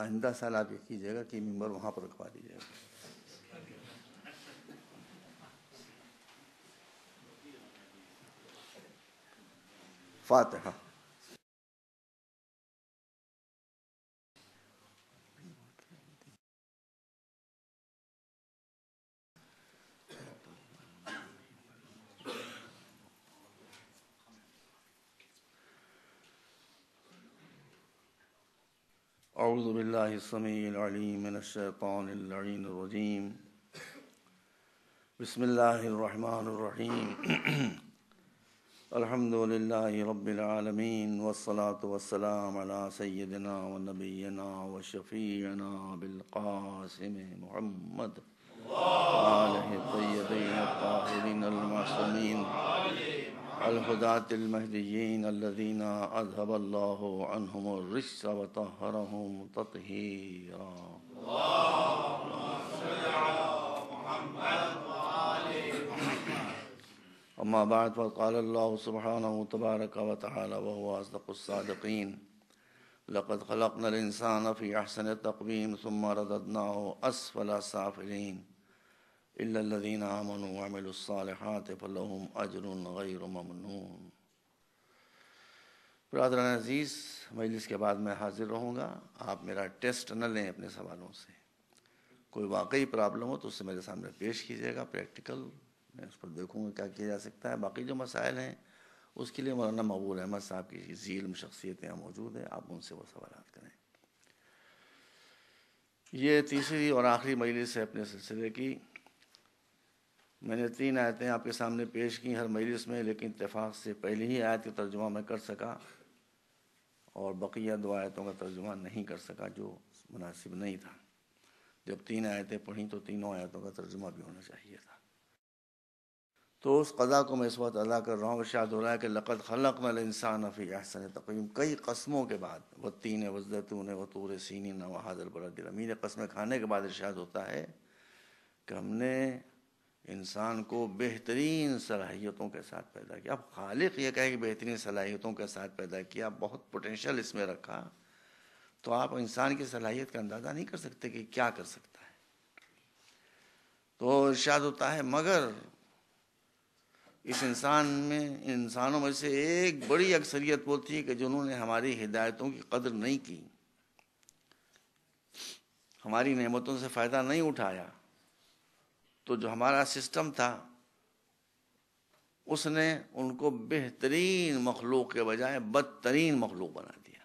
आइंदा साल आप ये कीजिएगा कि मेम्बर वहां पर रखवा दीजिएगा फातहा أعوذ بالله السميع العليم من الشيطان اللعين الرجيم بسم الله الرحمن الرحيم الحمد لله رب العالمين والصلاة والسلام على سيدنا ونبينا وشفيعنا بالقاسم محمد آله الطيبين الطاهرين المعصومين الهداة المهديين الذين أذهب الله عنهم الرجس وطهرهم تطهيرا اللهم صل على محمد وآل محمد أما بعد فقال الله سبحانه تبارك وتعالى وهو أصدق الصادقين لقد خلقنا الإنسان في أحسن تقويم ثم رددناه أسفل سافلين इल्लल्लज़ीन आमनु वमिलुस्सालिहात फलहुम अजरुन गैर ममनून बरदरान अज़ीज़ मजलिस के बाद मैं हाज़िर रहूँगा आप मेरा टेस्ट न लें अपने सवालों से कोई वाकई प्रॉब्लम हो तो उससे मेरे सामने पेश कीजिएगा प्रैक्टिकल मैं उस पर देखूँगा क्या किया जा सकता है बाकी जो मसाइल हैं उसके लिए मौलाना मकबूल अहमद साहब की जील शख्सियत यहाँ मौजूद है आप उनसे वो सवाल करें ये तीसरी और आखिरी मजलिस है अपने सिलसिले की मैंने तीन आयतें आपके सामने पेश की हर मजलिस में लेकिन इतफाक़ से पहले ही आयत का तर्जुमा मैं कर सका और बकिया दो आयतों का तर्जुमा नहीं कर सका जो मुनासिब नहीं था जब तीन आयतें पढ़ी तो तीनों आयतों का तर्जुमा भी होना चाहिए था तो उस कदा को मैं इस वक्त अदा कर रहा हूँ इर्शाद हो रहा है कि लकत खलक मल इंसान अफी अहसन तकीम कई कस्मों के बाद व तीन वजतून व तूर सीनी नवा बरदिल अमीर कस्में खाने के बाद इर्शाद होता है कि हमने इंसान को बेहतरीन सलाहियतों के साथ पैदा किया अब खालिक ये कहे कि बेहतरीन सलाहियतों के साथ पैदा किया बहुत पोटेंशल इसमें रखा तो आप इंसान की सलाहियत का अंदाज़ा नहीं कर सकते कि क्या कर सकता है तो इर्शाद होता है मगर इस इंसान में इंसानों में से एक बड़ी अक्सरियत वो थी कि जिन्होंने हमारी हिदायतों की कदर नहीं की हमारी नेमतों से फ़ायदा नहीं उठाया तो जो हमारा सिस्टम था उसने उनको बेहतरीन मखलूक के बजाय बदतरीन मखलूक बना दिया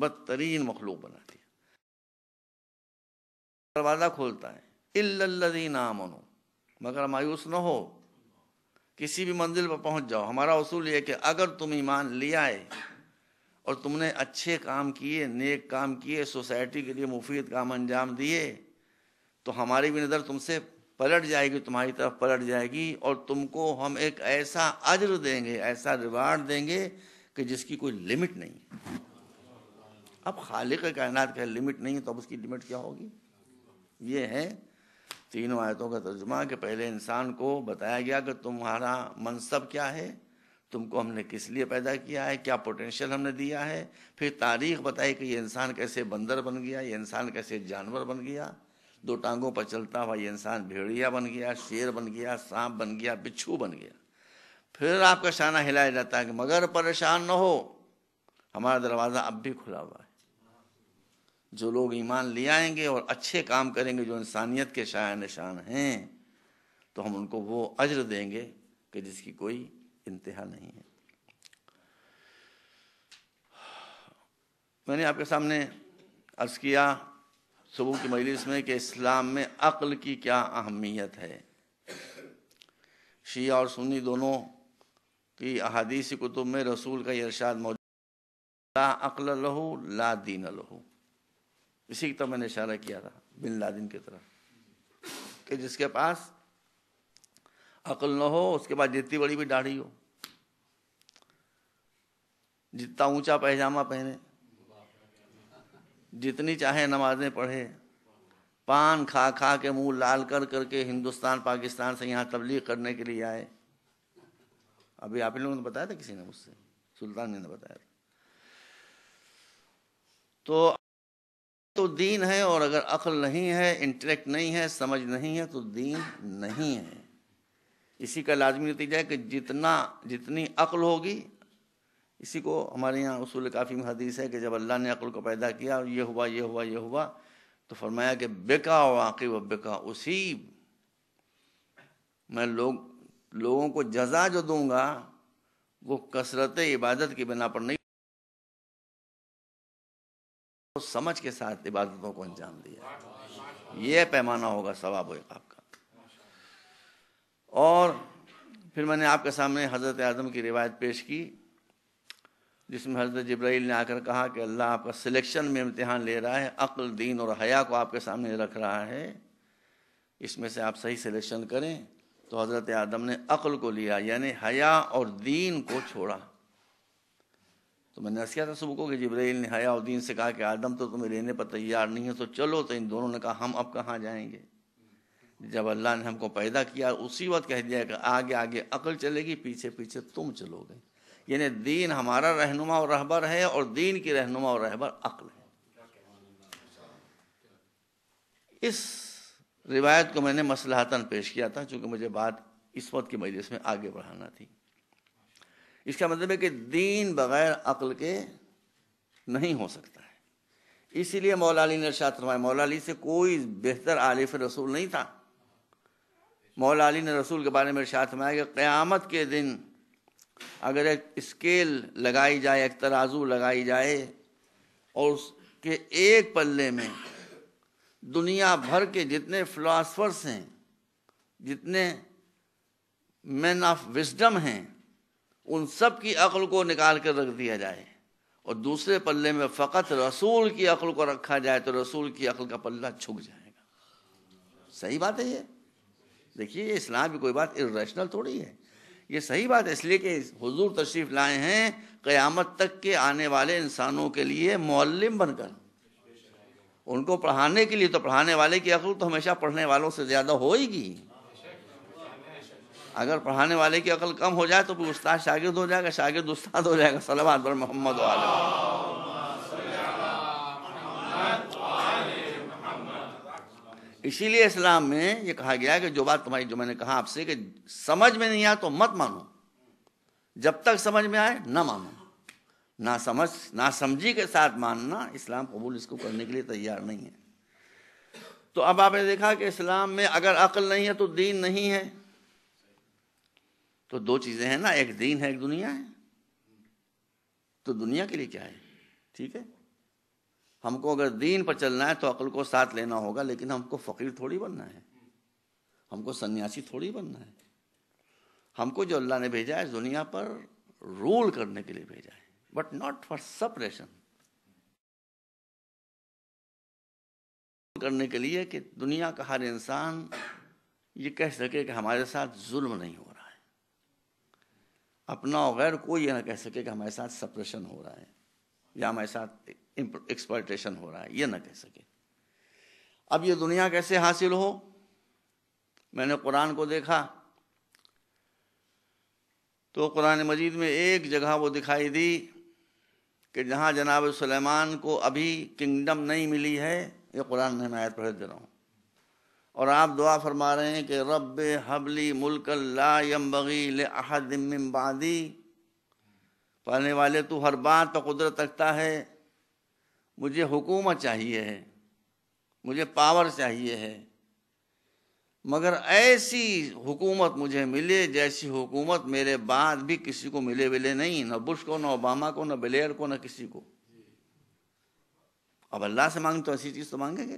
बदतरीन मखलूक बना दिया दरवाज़ा खोलता है इल्लल्लज़ी नामनो मगर मायूस न हो किसी भी मंजिल पर पहुंच जाओ हमारा उसूल यह कि अगर तुम ईमान ले आए और तुमने अच्छे काम किए नेक काम किए सोसाइटी के लिए मुफीद काम अंजाम दिए तो हमारी भी नज़र तुमसे पलट जाएगी तुम्हारी तरफ पलट जाएगी और तुमको हम एक ऐसा अज्र देंगे ऐसा रिवार्ड देंगे कि जिसकी कोई लिमिट नहीं अब खालिक कायनात का लिमिट नहीं है तो अब उसकी लिमिट क्या होगी ये है तीनों आयतों का तर्जुमा कि पहले इंसान को बताया गया कि तुम्हारा मनसब क्या है तुमको हमने किस लिए पैदा किया है क्या पोटेंशियल हमने दिया है फिर तारीख बताई कि ये इंसान कैसे बंदर बन गया ये इंसान कैसे जानवर बन गया दो टांगों पर चलता हुआ ये इंसान भेड़िया बन गया शेर बन गया सांप बन गया बिच्छू बन गया फिर आपका शाना हिलाया जाता है कि मगर परेशान न हो हमारा दरवाज़ा अब भी खुला हुआ है जो लोग ईमान ले आएंगे और अच्छे काम करेंगे जो इंसानियत के शाह निशान हैं तो हम उनको वो अज्र देंगे कि जिसकी कोई इंतहा नहीं है मैंने आपके सामने अर्ज़ किया सुबह की मजलिस में कि इस्लाम में अक्ल की क्या अहमियत है शिया और सुन्नी दोनों की अहादीसी कुतुब में रसूल का इरशाद मौजूद ला अक्ल लहू ला दीन लहू इसी की तरफ मैंने इशारा किया था बिन लादिन की तरफ कि जिसके पास अकल न हो उसके बाद जितनी बड़ी भी दाढ़ी हो जितना ऊंचा पैजामा पहने जितनी चाहे नमाजें पढ़े पान खा खा के मुंह लाल कर करके हिंदुस्तान पाकिस्तान से यहाँ तबलीग करने के लिए आए अभी आप लोगों ने तो बताया था किसी ने मुझसे सुल्तान ने तो बताया था तो तो दीन है और अगर अकल नहीं है इंटरेक्ट नहीं है समझ नहीं है तो दीन नहीं है इसी का लाजमी नतीजा है कि जितना जितनी अकल होगी इसी को हमारे यहाँ उसूल काफ़ी में हदीस है कि जब अल्लाह ने अकल को पैदा किया और ये हुआ ये हुआ ये हुआ तो फरमाया कि बेका वाकई व बेका उसी मैं लोग लोगों को जजा जो दूंगा वो कसरत इबादत की बिना पर नहीं तो समझ के साथ इबादतों को अंजाम दिया ये पैमाना होगा सवाब आपका और फिर मैंने आपके सामने हज़रत आज़म की रिवायत पेश की जिसमें हज़रत जब्राइल ने आकर कहा कि अल्लाह आपका सिलेक्शन में इम्तहान ले रहा है अक्ल दीन और हया को आपके सामने रख रहा है इसमें से आप सही सिलेक्शन करें तो हज़रत आदम ने अक्ल को लिया यानी हया और दीन को छोड़ा तो मैंने हंस किया था सुबह को कि जब्राइल ने हया और दीन से कहा कि आदम तो तुम्हें लेने पर तैयार नहीं है तो चलो तो इन दोनों ने कहा हम अब कहाँ जाएंगे जब अल्लाह ने हमको पैदा किया उसी वक्त कह दिया कि आगे आगे अकल चलेगी पीछे पीछे तुम चलोगे यानी दीन हमारा रहनुमा और रहबर है और दीन की रहनुमा और रहबर अक्ल है इस रिवायत को मैंने मसलहतन पेश किया था चूंकि मुझे बात इस वक्त की मजलिस में आगे बढ़ाना थी इसका मतलब है कि दीन बगैर अक्ल के नहीं हो सकता है इसीलिए मौला ने इर्शाद फरमाया मौला से कोई बेहतर आलिफ रसूल नहीं था मौला ने रसूल के बारे में इर्शाद रमाया कि क्यामत के दिन अगर एक स्केल लगाई जाए एक तराजू लगाई जाए और उसके एक पल्ले में दुनिया भर के जितने फिलासफर्स हैं जितने मैन ऑफ विजडम हैं उन सब की अक्ल को निकाल कर रख दिया जाए और दूसरे पल्ले में फ़कत रसूल की अक्ल को रखा जाए तो रसूल की अक्ल का पल्ला छुक जाएगा सही बात है ये देखिए इस्लाम की कोई बात इेशनल थोड़ी है ये सही बात है इसलिए कि हुजूर तशरीफ लाए हैं क़यामत तक के आने वाले इंसानों के लिए मौलम बनकर उनको पढ़ाने के लिए तो पढ़ाने वाले की अकल तो हमेशा पढ़ने वालों से ज़्यादा होएगी अगर पढ़ाने वाले की अकल कम हो जाए तो फिर उस्ताद शागिर्द हो जाएगा शागिर्द उस्ताद हो जाएगा सलामत मोहम्मद वाले इसीलिए इस्लाम में ये कहा गया कि जो बात तुम्हारी जो मैंने कहा आपसे कि समझ में नहीं आया तो मत मानो जब तक समझ में आए ना मानो ना समझ ना समझी के साथ मानना इस्लाम कबूल इसको करने के लिए तैयार नहीं है तो अब आपने देखा कि इस्लाम में अगर अकल नहीं है तो दीन नहीं है तो दो चीज़ें हैं ना एक दीन है एक दुनिया है तो दुनिया के लिए क्या है ठीक है हमको अगर दीन पर चलना है तो अकल को साथ लेना होगा लेकिन हमको फ़कीर थोड़ी बनना है हमको सन्यासी थोड़ी बनना है हमको जो अल्लाह ने भेजा है दुनिया पर रूल करने के लिए भेजा है बट नॉट फॉर सपरेशन करने के लिए कि दुनिया का हर इंसान ये कह सके कि हमारे साथ जुल्म नहीं हो रहा है अपना और गैर कोई यह ना कह सके कि हमारे साथ सपरेशन हो रहा है या हमारे साथ एक्सपर्टेशन हो रहा है ये ना कह सके अब ये दुनिया कैसे हासिल हो मैंने कुरान को देखा तो कुरान मजीद में एक जगह वो दिखाई दी कि जहाँ जनाब सुलेमान को अभी किंगडम नहीं मिली है ये कुरान में मैं आयत पढ़ दे रहा हूँ और आप दुआ फरमा रहे हैं कि रब हबली मुल्क ला यम बगी अहद बादी पालने वाले तू हर बात पर कुदरत रखता है मुझे हुकूमत चाहिए है मुझे पावर चाहिए है मगर ऐसी हुकूमत मुझे मिले जैसी हुकूमत मेरे बाद भी किसी को मिले विले नहीं न बुश को न ओबामा को न बलेयर को न किसी को अब अल्लाह से मांग तो ऐसी चीज़ तो मांगेंगे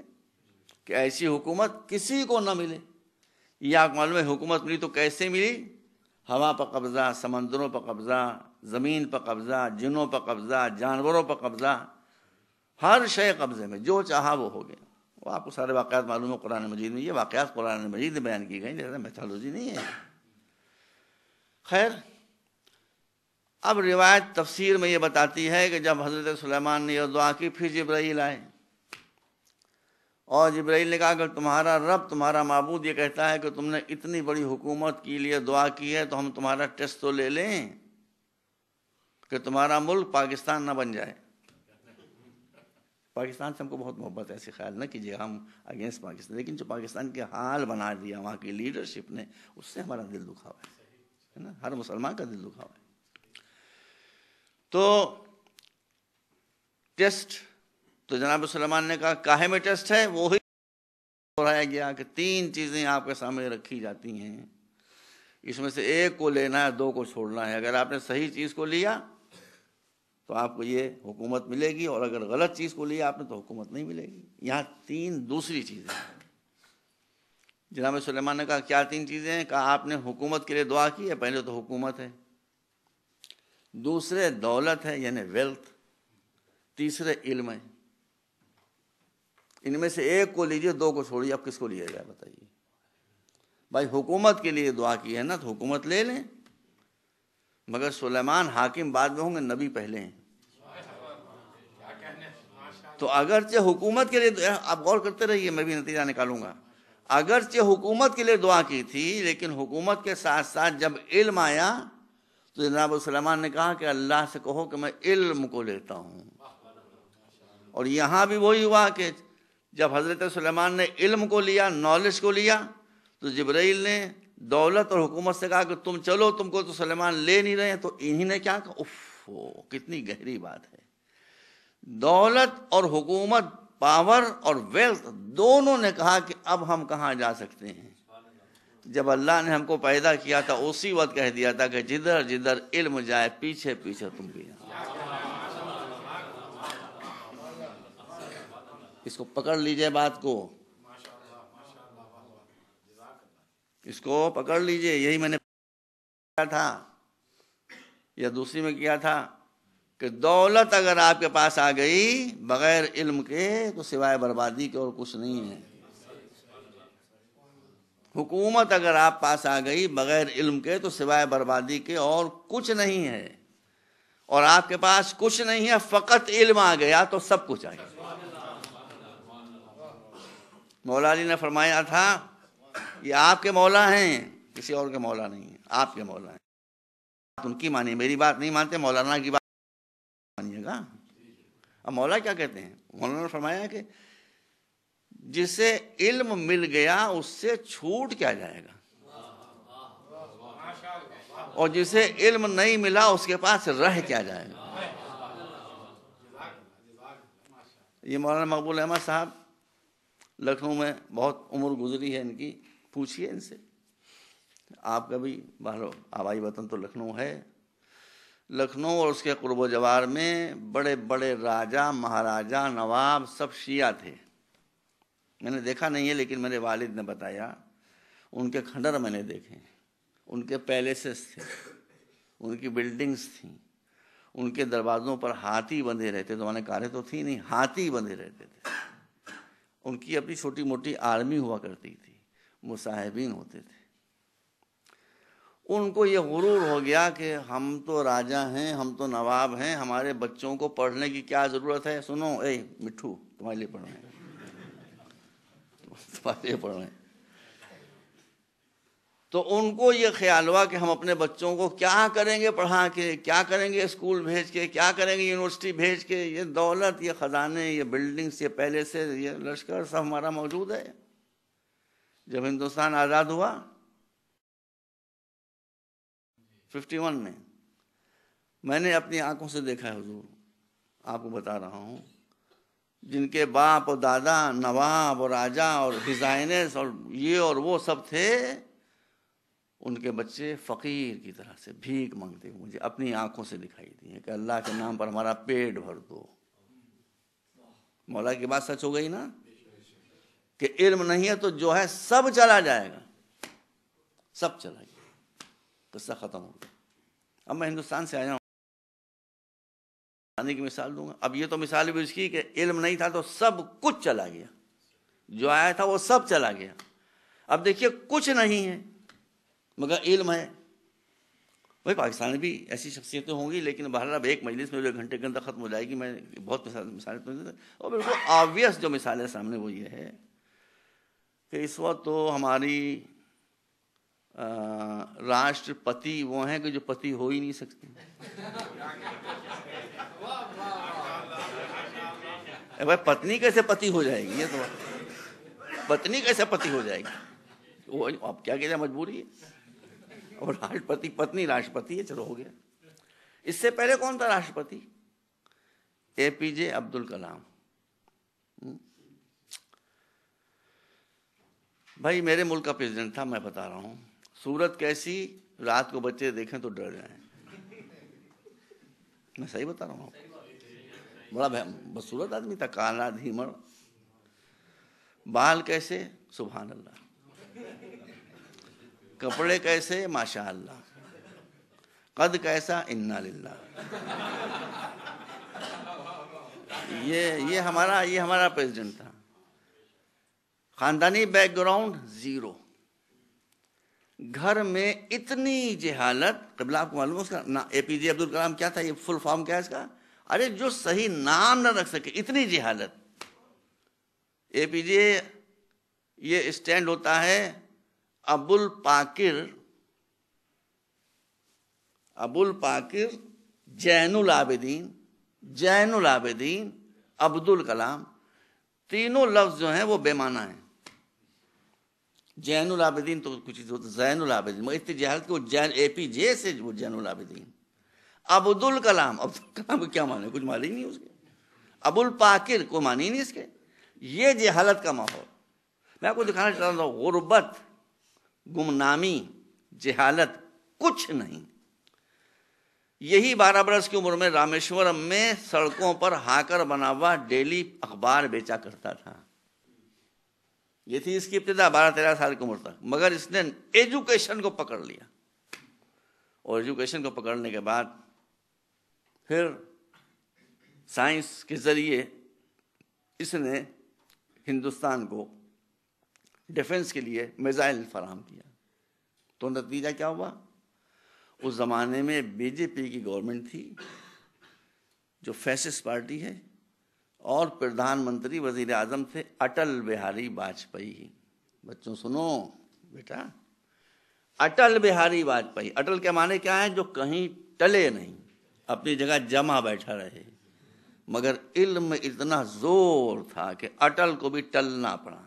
कि ऐसी हुकूमत किसी को न मिले या मालूम हुकूमत मिली तो कैसे मिली हवा पर कब्ज़ा समंदरों पर कब्ज़ा ज़मीन पर कब्ज़ा जिनों पर कब्ज़ा जानवरों पर कब्ज़ा हर शे कब्ज़े में जो चाहा वो हो गया वो आपको सारे वाक़ मालूम है कुरान मजीद में ये वाक़ात कुरान मजीद में बयान की गई जैसे मैथोलॉजी नहीं है खैर अब रिवायत तफसीर में ये बताती है कि जब हज़रत सलेमान ने यह दुआ की फिर जब्राइल आए और जब्राइल ने कहा अगर तुम्हारा रब तुम्हारा मबूद ये कहता है कि तुमने इतनी बड़ी हुकूमत के लिए दुआ की है तो हम तुम्हारा टेस्ट तो ले लें कि तुम्हारा मुल्क पाकिस्तान ना बन जाए पाकिस्तान से हमको बहुत मोहब्बत है ऐसे ख्याल ना कीजिए हम अगेंस्ट पाकिस्तान लेकिन जो पाकिस्तान के हाल बना दिया वहाँ की लीडरशिप ने उससे हमारा दिल दुखा हुआ है है ना हर मुसलमान का दिल दुखा हुआ है तो टेस्ट तो जनाब सलमान ने कहा काहे में टेस्ट है वो ही दोहराया गया कि तीन चीज़ें आपके सामने रखी जाती हैं इसमें से एक को लेना है दो को छोड़ना है अगर आपने सही चीज़ को लिया तो आपको ये हुकूमत मिलेगी और अगर गलत चीज़ को लिया आपने तो हुकूमत नहीं मिलेगी यहाँ तीन दूसरी चीज़ें जनाब सलेमान ने कहा क्या तीन चीज़ें हैं कहा आपने हुकूमत के लिए दुआ की है पहले तो हुकूमत है दूसरे दौलत है यानी वेल्थ तीसरे इल्म है इनमें से एक को लीजिए दो को छोड़िए अब किसको लिया जाए बताइए भाई हुकूमत के लिए दुआ की है ना तो हुकूमत ले लें मगर सुलेमान हाकिम बाद में होंगे नबी पहले हैं तो अगरचे हुकूमत के लिए आप गौर करते रहिए मैं भी नतीजा निकालूंगा अगरचे हुकूमत के लिए दुआ की थी लेकिन हुकूमत के साथ साथ जब इल्म आया तो जनाब सलमान ने कहा कि अल्लाह से कहो कि मैं इल्म को लेता हूँ और यहाँ भी वही हुआ कि जब हज़रत सलेमान ने इल्म को लिया नॉलेज को लिया तो जब्राइल ने दौलत और हुकूमत से कहा कि तुम चलो तुमको तो सलेमान ले नहीं रहे तो इन्हीं ने क्या कहा उफ कितनी गहरी बात है दौलत और हुकूमत पावर और वेल्थ दोनों ने कहा कि अब हम कहाँ जा सकते हैं जब अल्लाह ने हमको पैदा किया था उसी वक्त कह दिया था कि जिधर जिधर इल्म जाए पीछे पीछे तुम भी इसको पकड़ लीजिए बात को इसको पकड़ लीजिए यही मैंने किया था या दूसरी में किया था कि दौलत अगर आपके पास आ गई बगैर इल्म के तो सिवाय बर्बादी के और कुछ नहीं है हुकूमत अगर आप पास आ गई बगैर इल्म के तो सिवाय बर्बादी के और कुछ नहीं है और आपके पास कुछ नहीं है फ़कत इल्म आ गया तो सब कुछ आ गया मौला अली ने फरमाया था ये आपके मौला हैं किसी और के मौला नहीं है आपके मौला हैं बात उनकी मानिए मेरी बात नहीं मानते मौलाना की बात मानिएगा अब मौला क्या कहते हैं मौलाना ने फरमाया कि जिसे इल्म मिल गया उससे छूट क्या जाएगा और जिसे इल्म नहीं मिला उसके पास रह क्या जाएगा ये मौलाना मकबूल अहमद साहब लखनऊ में बहुत उम्र गुजरी है इनकी पूछिए इनसे आपका भी बाहरों आबाई वतन तो लखनऊ है लखनऊ और उसके कुर्ब जवार में बड़े बड़े राजा महाराजा नवाब सब शिया थे मैंने देखा नहीं है लेकिन मेरे वालिद ने बताया उनके खंडर मैंने देखे उनके पैलेसेस थे उनकी बिल्डिंग्स थी उनके दरवाज़ों पर हाथी बंधे रहते तो मैंने कारें तो थी नहीं हाथी बंधे रहते थे उनकी अपनी छोटी मोटी आर्मी हुआ करती थी मुसाहिबीन होते थे उनको ये गुरूर हो गया कि हम तो राजा हैं हम तो नवाब हैं हमारे बच्चों को पढ़ने की क्या ज़रूरत है सुनो ए मिठू तुम्हारे लिए पढ़ रहे हैं तुम्हारे लिए पढ़ रहे हैं तो उनको ये ख्याल हुआ कि हम अपने बच्चों को क्या करेंगे पढ़ा के क्या करेंगे स्कूल भेज के क्या करेंगे यूनिवर्सिटी भेज के ये दौलत ये ख़जाने ये बिल्डिंग्स ये पहले से ये लश्कर सब हमारा मौजूद है जब हिंदुस्तान आज़ाद हुआ 51 में मैंने अपनी आंखों से देखा है हजूर आपको बता रहा हूँ जिनके बाप और दादा नवाब और राजा और डिज़ाइनर्स और ये और वो सब थे उनके बच्चे फ़कीर की तरह से भीख मांगते हुए मुझे अपनी आंखों से दिखाई दी है कि अल्लाह के नाम पर हमारा पेट भर दो मौला की बात सच हो गई ना कि इल्म नहीं है तो जो है सब चला जाएगा सब चला जाएगा किस्सा ख़त्म हो गया अब मैं हिंदुस्तान से आया हूँ आने की मिसाल दूंगा अब ये तो मिसाल भी उसकी कि इल्म नहीं था तो सब कुछ चला गया जो आया था वो सब चला गया अब देखिए कुछ नहीं है मगर इल्म है भाई पाकिस्तान में भी ऐसी शख्सियतें होंगी लेकिन बहर अब एक मजलिस में जो घंटे के अंदर ख़त्म हो जाएगी मैं बहुत मिसाल मिसालें तो और बिल्कुल ऑबियस जो मिसाल सामने वो ये है कि इस वक्त तो हमारी राष्ट्रपति वो हैं कि जो पति हो ही नहीं सकते भाई पत्नी कैसे पति हो जाएगी ये तो पत्नी कैसे पति हो जाएगी वो अब क्या कह मजबूरी है और राष्ट्रपति पत्नी राष्ट्रपति है चलो हो गया इससे पहले कौन था राष्ट्रपति ए पी जे अब्दुल कलाम भाई मेरे मुल्क का प्रेसिडेंट था मैं बता रहा हूँ सूरत कैसी रात को बच्चे देखें तो डर जाए मैं सही बता रहा हूं बड़ा बसूरत आदमी था काला धीमड़ बाल कैसे सुबहान अल्लाह कपड़े कैसे माशाल्लाह कद कैसा इन्ना लिल्ला ये ये हमारा ये हमारा प्रेसिडेंट था खानदानी बैकग्राउंड ज़ीरो घर में इतनी जहालत कबला आपको मालूम उसका ना ए पी जे अब्दुल कलाम क्या था ये फुल फॉर्म क्या है इसका अरे जो सही नाम ना रख सके इतनी जहालत ए पी जे ये स्टैंड होता है अबुल पाकिर अबुल पाकिर जैनुल आबिदीन जैनुल आबिदीन अब्दुल कलाम तीनों लफ्ज़ जो हैं वो बेमाना हैं जैनुल आबिदीन तो कुछ चीज़ होता जैनुल आबदीन इतनी जहालत के वो जैन ए पी जे से वो जैनुल आबिदीन अब्दुल कलाम अब्दुल कलाम को क्या माने कुछ माने ही नहीं उसके अबुल पाकिर को मानी नहीं इसके ये जहालत का माहौल मैं आपको दिखाना चाहता हूँ गुरबत गुमनामी जहालत कुछ नहीं यही बारह बरस की उम्र में रामेश्वरम में सड़कों पर हाकर बना हुआ डेली अखबार बेचा करता था ये थी इसकी इब्तदा बारह तेरह साल की उम्र तक मगर इसने एजुकेशन को पकड़ लिया और एजुकेशन को पकड़ने के बाद फिर साइंस के ज़रिए इसने हिंदुस्तान को डिफेंस के लिए मिज़ाइल फराहम किया तो नतीजा क्या हुआ उस ज़माने में बीजेपी की गवर्नमेंट थी जो फैसिस्ट पार्टी है और प्रधानमंत्री वजीर आजम थे अटल बिहारी वाजपेयी बच्चों सुनो बेटा अटल बिहारी वाजपेयी अटल के माने क्या है जो कहीं टले नहीं अपनी जगह जमा बैठा रहे मगर इल्म इतना जोर था कि अटल को भी टलना पड़ा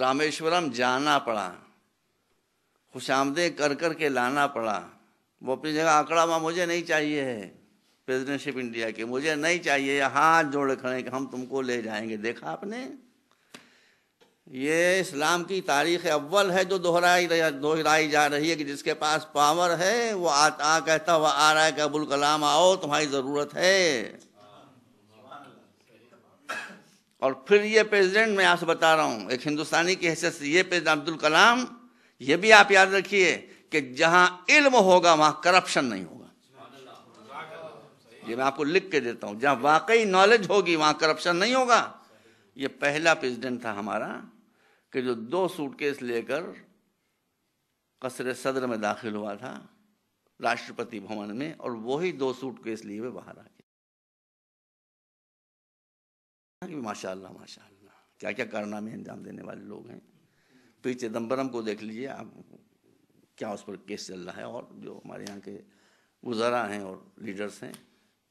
रामेश्वरम जाना पड़ा खुशामदे कर कर के लाना पड़ा वो अपनी जगह आंकड़ा माँ मुझे नहीं चाहिए है प्रेसिडेंटशिप इंडिया के मुझे नहीं चाहिए हाथ जोड़ खड़े कि हम तुमको ले जाएंगे देखा आपने ये इस्लाम की तारीख अव्वल है जो दोहराई दोहराई जा रही है कि जिसके पास पावर है वो आ, आ कहता हुआ आ रहा है कि अबुल कलाम आओ तुम्हारी ज़रूरत है और फिर ये प्रेसिडेंट मैं आपसे बता रहा हूँ एक हिंदुस्तानी की हैसियत से ये प्रेसिडेंट अब्दुल कलाम ये भी आप याद रखिए कि जहाँ इल्म होगा वहाँ करप्शन नहीं होगा ये मैं आपको लिख के देता हूँ जहाँ वाकई नॉलेज होगी वहाँ करप्शन नहीं होगा ये पहला प्रेसिडेंट था हमारा कि जो दो सूटकेस लेकर कसर सदर में दाखिल हुआ था राष्ट्रपति भवन में और वही दो सूटकेस लिए हुए बाहर आए माशाल्लाह माशाल्लाह क्या क्या कारनामे अंजाम देने वाले लोग हैं पी तो चिदम्बरम को देख लीजिए आप क्या उस पर केस चल रहा है और जो हमारे यहाँ के गुजारा हैं और लीडर्स हैं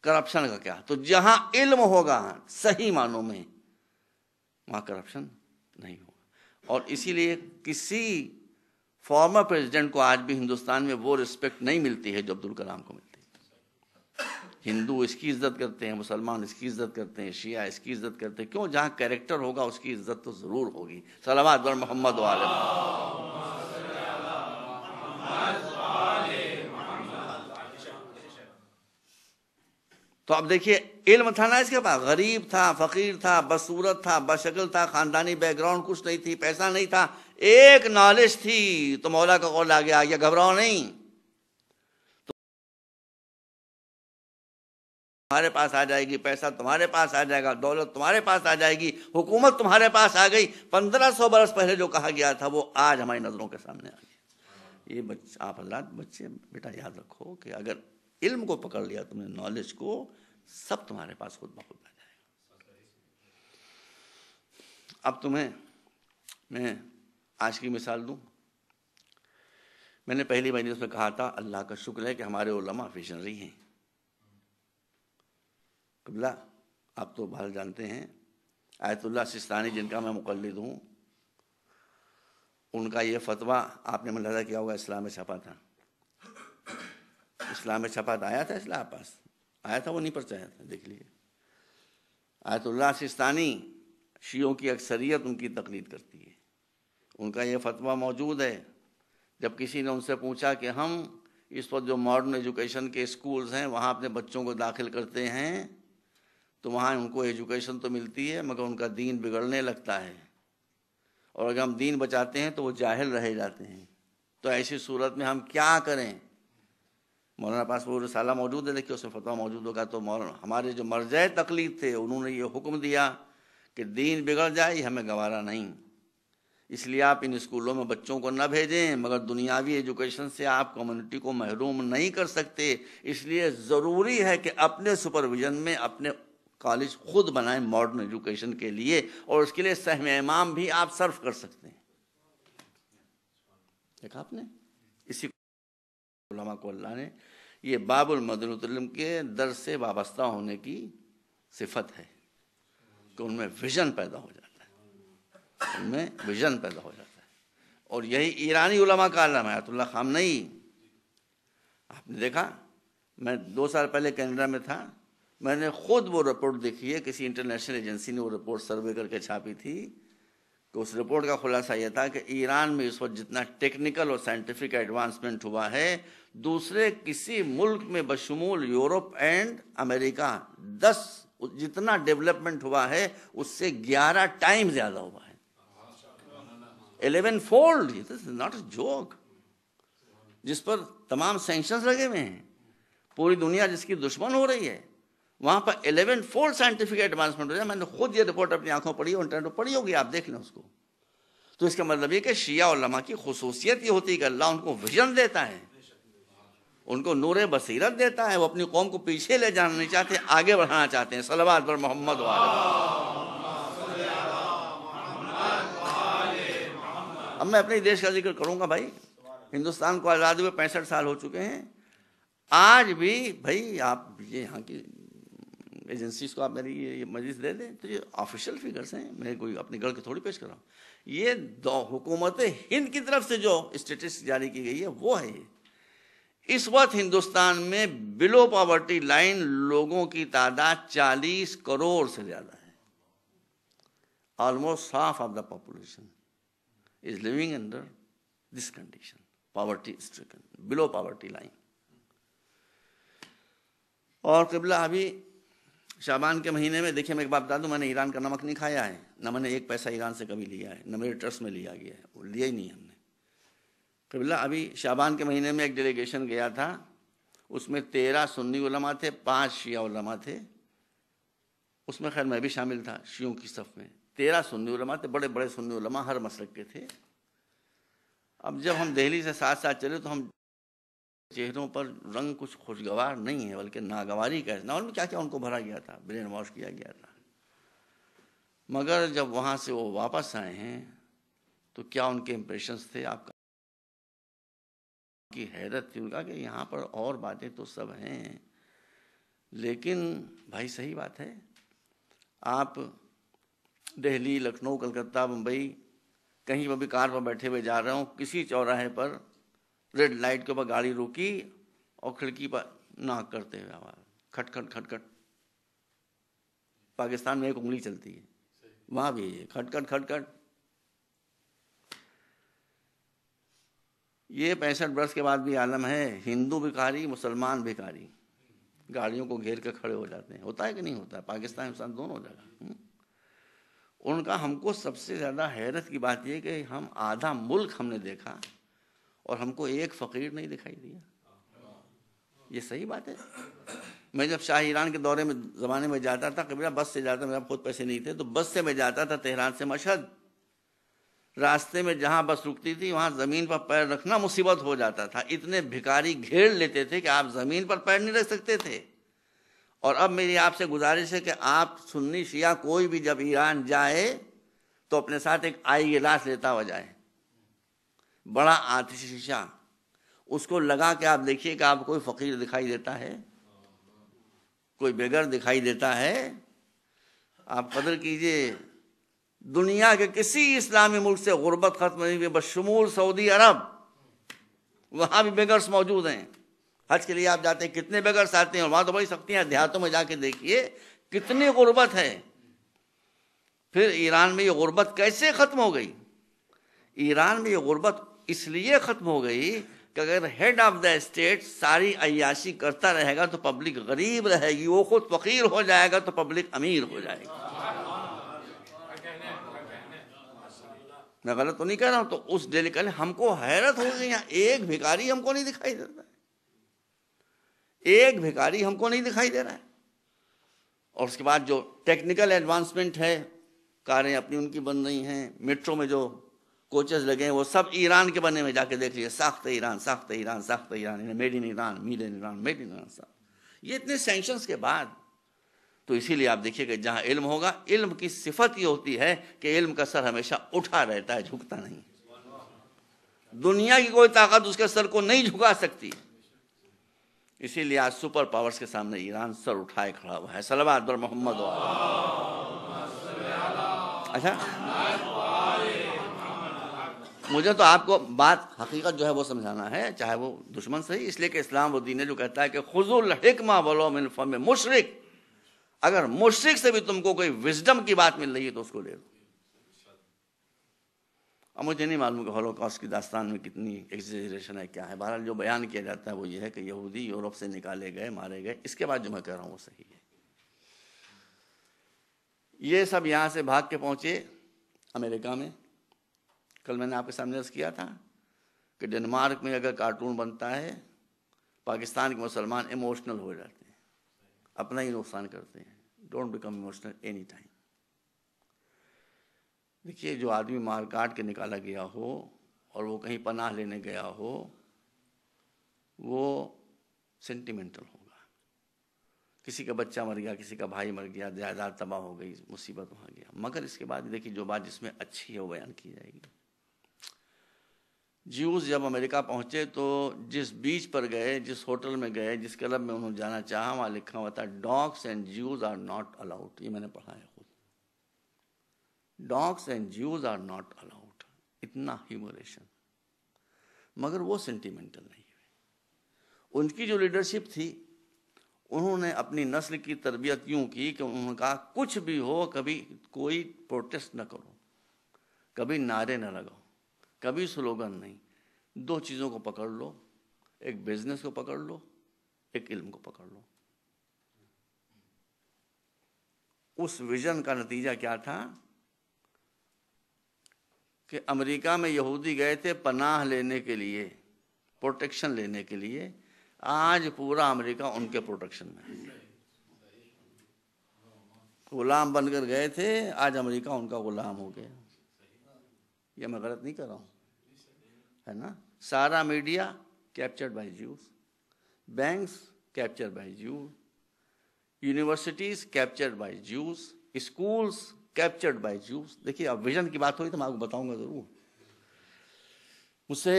करप्शन का क्या तो जहाँ इल्म होगा सही मानों में वहाँ करप्शन नहीं होगा और इसीलिए किसी फॉर्मर प्रेसिडेंट को आज भी हिंदुस्तान में वो रिस्पेक्ट नहीं मिलती है जो अब्दुल कलाम को है हिंदू इसकी इज्जत करते हैं मुसलमान इसकी इज्जत करते हैं शिया इसकी इज्जत करते हैं क्यों जहाँ कैरेक्टर होगा उसकी इज्जत तो ज़रूर होगी सलामत बर मोहम्मद वाले तो अब देखिए इल्म था ना इसके पास गरीब था फकीर था बसूरत था बशकल था खानदानी बैकग्राउंड कुछ नहीं थी पैसा नहीं था एक नॉलेज थी तो मौला का कौल आ गया घबराओ नहीं तुम्हारे पास आ जाएगी पैसा तुम्हारे पास आ जाएगा दौलत तुम्हारे पास आ जाएगी हुकूमत तुम्हारे पास आ गई पंद्रह सौ बरस पहले जो कहा गया था वो आज हमारी नज़रों के सामने आ गया ये बच्चे आप हजरात बच्चे बेटा याद रखो कि अगर इल्म को पकड़ लिया तुमने नॉलेज को सब तुम्हारे पास खुद बहुत आ जाएगा अब तुम्हें मैं आज की मिसाल दू मैंने पहली महीने उसमें कहा था अल्लाह का शुक्र है कि हमारे ओलमा विजनरी हैं कबला आप तो भारत जानते हैं आयतुल्ला सिस्तानी जिनका मैं मुकलद हूँ उनका ये फतवा आपने मुलाजा किया होगा इस्लाम में छपा था इस्लाम में छपा आया था इस्लाम पास आया था वो नहीं आया था देख लीजिए आयतुल्ला सिस्तानी शियों की अक्सरियत उनकी तकलीद करती है उनका ये फतवा मौजूद है जब किसी ने उनसे पूछा कि हम इस वक्त जो मॉडर्न एजुकेशन के स्कूल्स हैं वहाँ अपने बच्चों को दाखिल करते हैं तो वहाँ उनको एजुकेशन तो मिलती है मगर उनका दीन बिगड़ने लगता है और अगर हम दीन बचाते हैं तो वो जाहिल रह जाते हैं तो ऐसी सूरत में हम क्या करें मौलाना पास वो रसाला मौजूद है देखिए उसमें फतवा मौजूद होगा तो हमारे जो मर्जय तकलीफ थे उन्होंने ये हुक्म दिया कि दीन बिगड़ जाए हमें गवारा नहीं इसलिए आप इन स्कूलों में बच्चों को न भेजें मगर दुनियावी एजुकेशन से आप कम्युनिटी को महरूम नहीं कर सकते इसलिए ज़रूरी है कि अपने सुपरविजन में अपने कॉलेज खुद बनाएं मॉडर्न एजुकेशन के लिए और उसके लिए सहम इमाम भी आप सर्व कर सकते हैं देखा आपने इसी को अल्लाह ने ये बाबुल मदनतलम के दर से वाबस्ता होने की सिफत है कि उनमें विजन पैदा हो जाता है उनमें विजन पैदा हो जाता है और यही ईरानी उलमा का आलम है अतुल्ला खाम नहीं आपने देखा मैं दो साल पहले कनाडा में था मैंने खुद वो रिपोर्ट देखी है किसी इंटरनेशनल एजेंसी ने वो रिपोर्ट सर्वे करके छापी थी तो उस रिपोर्ट का खुलासा यह था कि ईरान में इस वक्त जितना टेक्निकल और साइंटिफिक एडवांसमेंट हुआ है दूसरे किसी मुल्क में बशमूल यूरोप एंड अमेरिका दस जितना डेवलपमेंट हुआ है उससे ग्यारह टाइम ज्यादा हुआ है एलेवन फोल्ड दिस तो नॉट अ जोक जिस पर तमाम सेंक्शन लगे हुए हैं पूरी दुनिया जिसकी दुश्मन हो रही है वहां पर इलेवन फोल्ड साइंटिफिक एडवांसमेंट हो जाए मैंने खुद ये रिपोर्ट अपनी आंखों पढ़ी और इंटरनेट पर पढ़ी होगी आप देख लें उसको तो इसका मतलब ये कि शिया लमा की खसूसियत ये होती है कि अल्लाह उनको विजन देता है उनको नूर बसीरत देता है वो अपनी कौम को पीछे ले जाना नहीं चाहते आगे बढ़ाना चाहते हैं सलवाद पर मोहम्मद अब मैं अपने देश का जिक्र करूंगा भाई हिंदुस्तान को आज़ाद हुए पैंसठ साल हो चुके हैं आज भी भाई आप ये यहाँ की एजेंसीज को आप मेरी ये मजलिस दे दें तो ये ऑफिशियल फिगर्स हैं मैं कोई अपने गढ़ के थोड़ी पेश कर रहा हूँ ये दो हुकूमत हिंद की तरफ से जो स्टेटिस्टिक्स जारी की गई है वो है ये इस वक्त हिंदुस्तान में बिलो पॉवर्टी लाइन लोगों की तादाद चालीस करोड़ से ज़्यादा है almost half of the population is living under this condition poverty stricken below poverty line और कबला अभी शाबान के महीने में देखिए मैं एक बात बता दूँ मैंने ईरान का नमक नहीं खाया है ना मैंने एक पैसा ईरान से कभी लिया है ना मेरे ट्रस्ट में लिया गया है वो लिया ही नहीं हमने फिर बोला अभी शाबान के महीने में एक डेलीगेशन गया था उसमें तेरह सुन्नी उलमा थे पाँच शिया उलमा थे उसमें खैर मैं भी शामिल था शियों की सफ़ में तेरह सुन्नी उलमा थे बड़े बड़े सुन्नी उलमा हर मसल के थे अब जब हम दिल्ली से साथ साथ चले तो हम चेहरों पर रंग कुछ खुशगवार नहीं है बल्कि नागवारी का नावल क्या क्या उनको भरा गया था ब्रेन वॉश किया गया था मगर जब वहाँ से वो वापस आए हैं तो क्या उनके इम्प्रेशंस थे आपका की हैरत थी उनका कि यहाँ पर और बातें तो सब हैं लेकिन भाई सही बात है आप दिल्ली लखनऊ कलकत्ता मुंबई कहीं पर भी कार पर बैठे हुए जा रहे हो किसी चौराहे पर रेड लाइट के ऊपर गाड़ी रोकी और खिड़की पर नाक करते हुए आवाज खटखट खटखट पाकिस्तान में एक उंगली चलती है वहां भी ये खटखट खटखट ये पैंसठ वर्ष के बाद भी आलम है हिंदू भिकारी मुसलमान भिकारी गाड़ियों को घेर कर खड़े हो जाते हैं होता है कि नहीं होता है पाकिस्तान हिंदुस्तान दोनों जगह हम्म। उनका हमको सबसे ज़्यादा हैरत की बात यह कि हम आधा मुल्क हमने देखा और हमको एक फ़कीर नहीं दिखाई दिया ये सही बात है मैं जब शाह ईरान के दौरे में ज़माने में जाता था कबीरा बस से जाता मेरा खुद पैसे नहीं थे तो बस से मैं जाता था तेहरान से मशहद रास्ते में जहां बस रुकती थी वहां ज़मीन पर पैर रखना मुसीबत हो जाता था इतने भिकारी घेर लेते थे कि आप ज़मीन पर पैर नहीं रख सकते थे और अब मेरी आपसे गुजारिश है कि आप सुन्नी शिया कोई भी जब ईरान जाए तो अपने साथ एक आई गिलास लेता हुआ जाए बड़ा आतिश शीशा उसको लगा के आप देखिए कि आप कोई फकीर दिखाई देता है कोई बेगर दिखाई देता है आप कदर कीजिए दुनिया के किसी इस्लामी मुल्क से गुर्बत खत्म नहीं हुई बशमूल सऊदी अरब वहाँ भी बेगर्स मौजूद हैं हज के लिए आप जाते हैं कितने बेगर्स आते हैं और वहाँ तो बड़ी सकती हैं देहातों में जाके देखिए कितनी गुर्बत है फिर ईरान में ये गुर्बत कैसे ख़त्म हो गई ईरान में ये गुर्बत इसलिए खत्म हो गई कि अगर हेड ऑफ द स्टेट सारी अयाशी करता रहेगा तो पब्लिक गरीब रहेगी वो खुद फकीर हो जाएगा तो पब्लिक अमीर हो जाएगी मैं गलत तो नहीं कह रहा हूं तो उस डेलिकल हमको हैरत हो गई यहां एक भिखारी हमको नहीं दिखाई दे है एक भिखारी हमको नहीं दिखाई दे रहा है और उसके बाद जो टेक्निकल एडवांसमेंट है कारें अपनी उनकी बन रही हैं मेट्रो में जो कोचेज लगे हैं वो सब ईरान के बने में जाके देख लिए साख्त ईरान साख्त ईरान साख्त Iran made in Iran made in Iran made in Iran साहब ये इतने सेंक्शंस के बाद तो इसीलिए आप देखिए कि जहाँ इल्म होगा इल्म की सिफत ये होती है कि इल्म का सर हमेशा उठा रहता है झुकता नहीं दुनिया की कोई ताकत उसके सर को नहीं झुका सकती इसीलिए आज सुपर पावर्स के सामने ईरान सर उठाए खड़ा हुआ है सलवा अकबर मोहम्मद अच्छा मुझे तो आपको बात हकीकत जो है वो समझाना है चाहे वो दुश्मन सही इसलिए कि इस्लाम वो दीन जो कहता है कि खुजुल हिकमा वलो मिन फम मुशरक अगर मुशरिक से भी तुमको कोई विजडम की बात मिल रही है तो उसको ले लो अब मुझे नहीं मालूम कि हॉलोकॉस्ट की दास्तान में कितनी एग्जेजरेशन है क्या है बहरहाल जो बयान किया जाता है वो ये है कि यहूदी यूरोप से निकाले गए मारे गए इसके बाद जो मैं कह रहा हूँ वो सही है ये सब यहाँ से भाग के पहुँचे अमेरिका में कल मैंने आपके सामने अर्ज किया था कि डेनमार्क में अगर कार्टून बनता है पाकिस्तान के मुसलमान इमोशनल हो जाते हैं अपना ही नुकसान करते हैं don't become emotional any time देखिए जो आदमी मार काट के निकाला गया हो और वो कहीं पनाह लेने गया हो वो सेंटिमेंटल होगा किसी का बच्चा मर गया किसी का भाई मर गया जायदाद तबाह हो गई मुसीबत वहाँ गया मगर इसके बाद देखिए जो बात जिसमें अच्छी है वो बयान की जाएगी ज्यूज जब अमेरिका पहुंचे तो जिस बीच पर गए जिस होटल में गए जिस क्लब में उन्होंने जाना चाहा वहां लिखा हुआ था dogs and Jews are not allowed ये मैंने पढ़ा है खुद dogs and Jews are not allowed इतना ह्यूमरेशन मगर वो सेंटिमेंटल नहीं हुए उनकी जो लीडरशिप थी उन्होंने अपनी नस्ल की तरबियत यूं की कि उन्होंने कहा कुछ भी हो कभी कोई प्रोटेस्ट न करो कभी नारे न लगाओ कभी स्लोगन नहीं दो चीज़ों को पकड़ लो एक बिजनेस को पकड़ लो एक इल्म को पकड़ लो उस विजन का नतीजा क्या था कि अमेरिका में यहूदी गए थे पनाह लेने के लिए प्रोटेक्शन लेने के लिए आज पूरा अमेरिका उनके प्रोटेक्शन में गुलाम बनकर गए थे आज अमेरिका उनका गुलाम हो गया ये मैं गलत नहीं कर रहा हूँ है ना सारा media captured by Jew banks captured by Jew universities captured by Jews schools captured by Jews देखिए अब विजन की बात हुई तो मैं आपको बताऊंगा ज़रूर मुझसे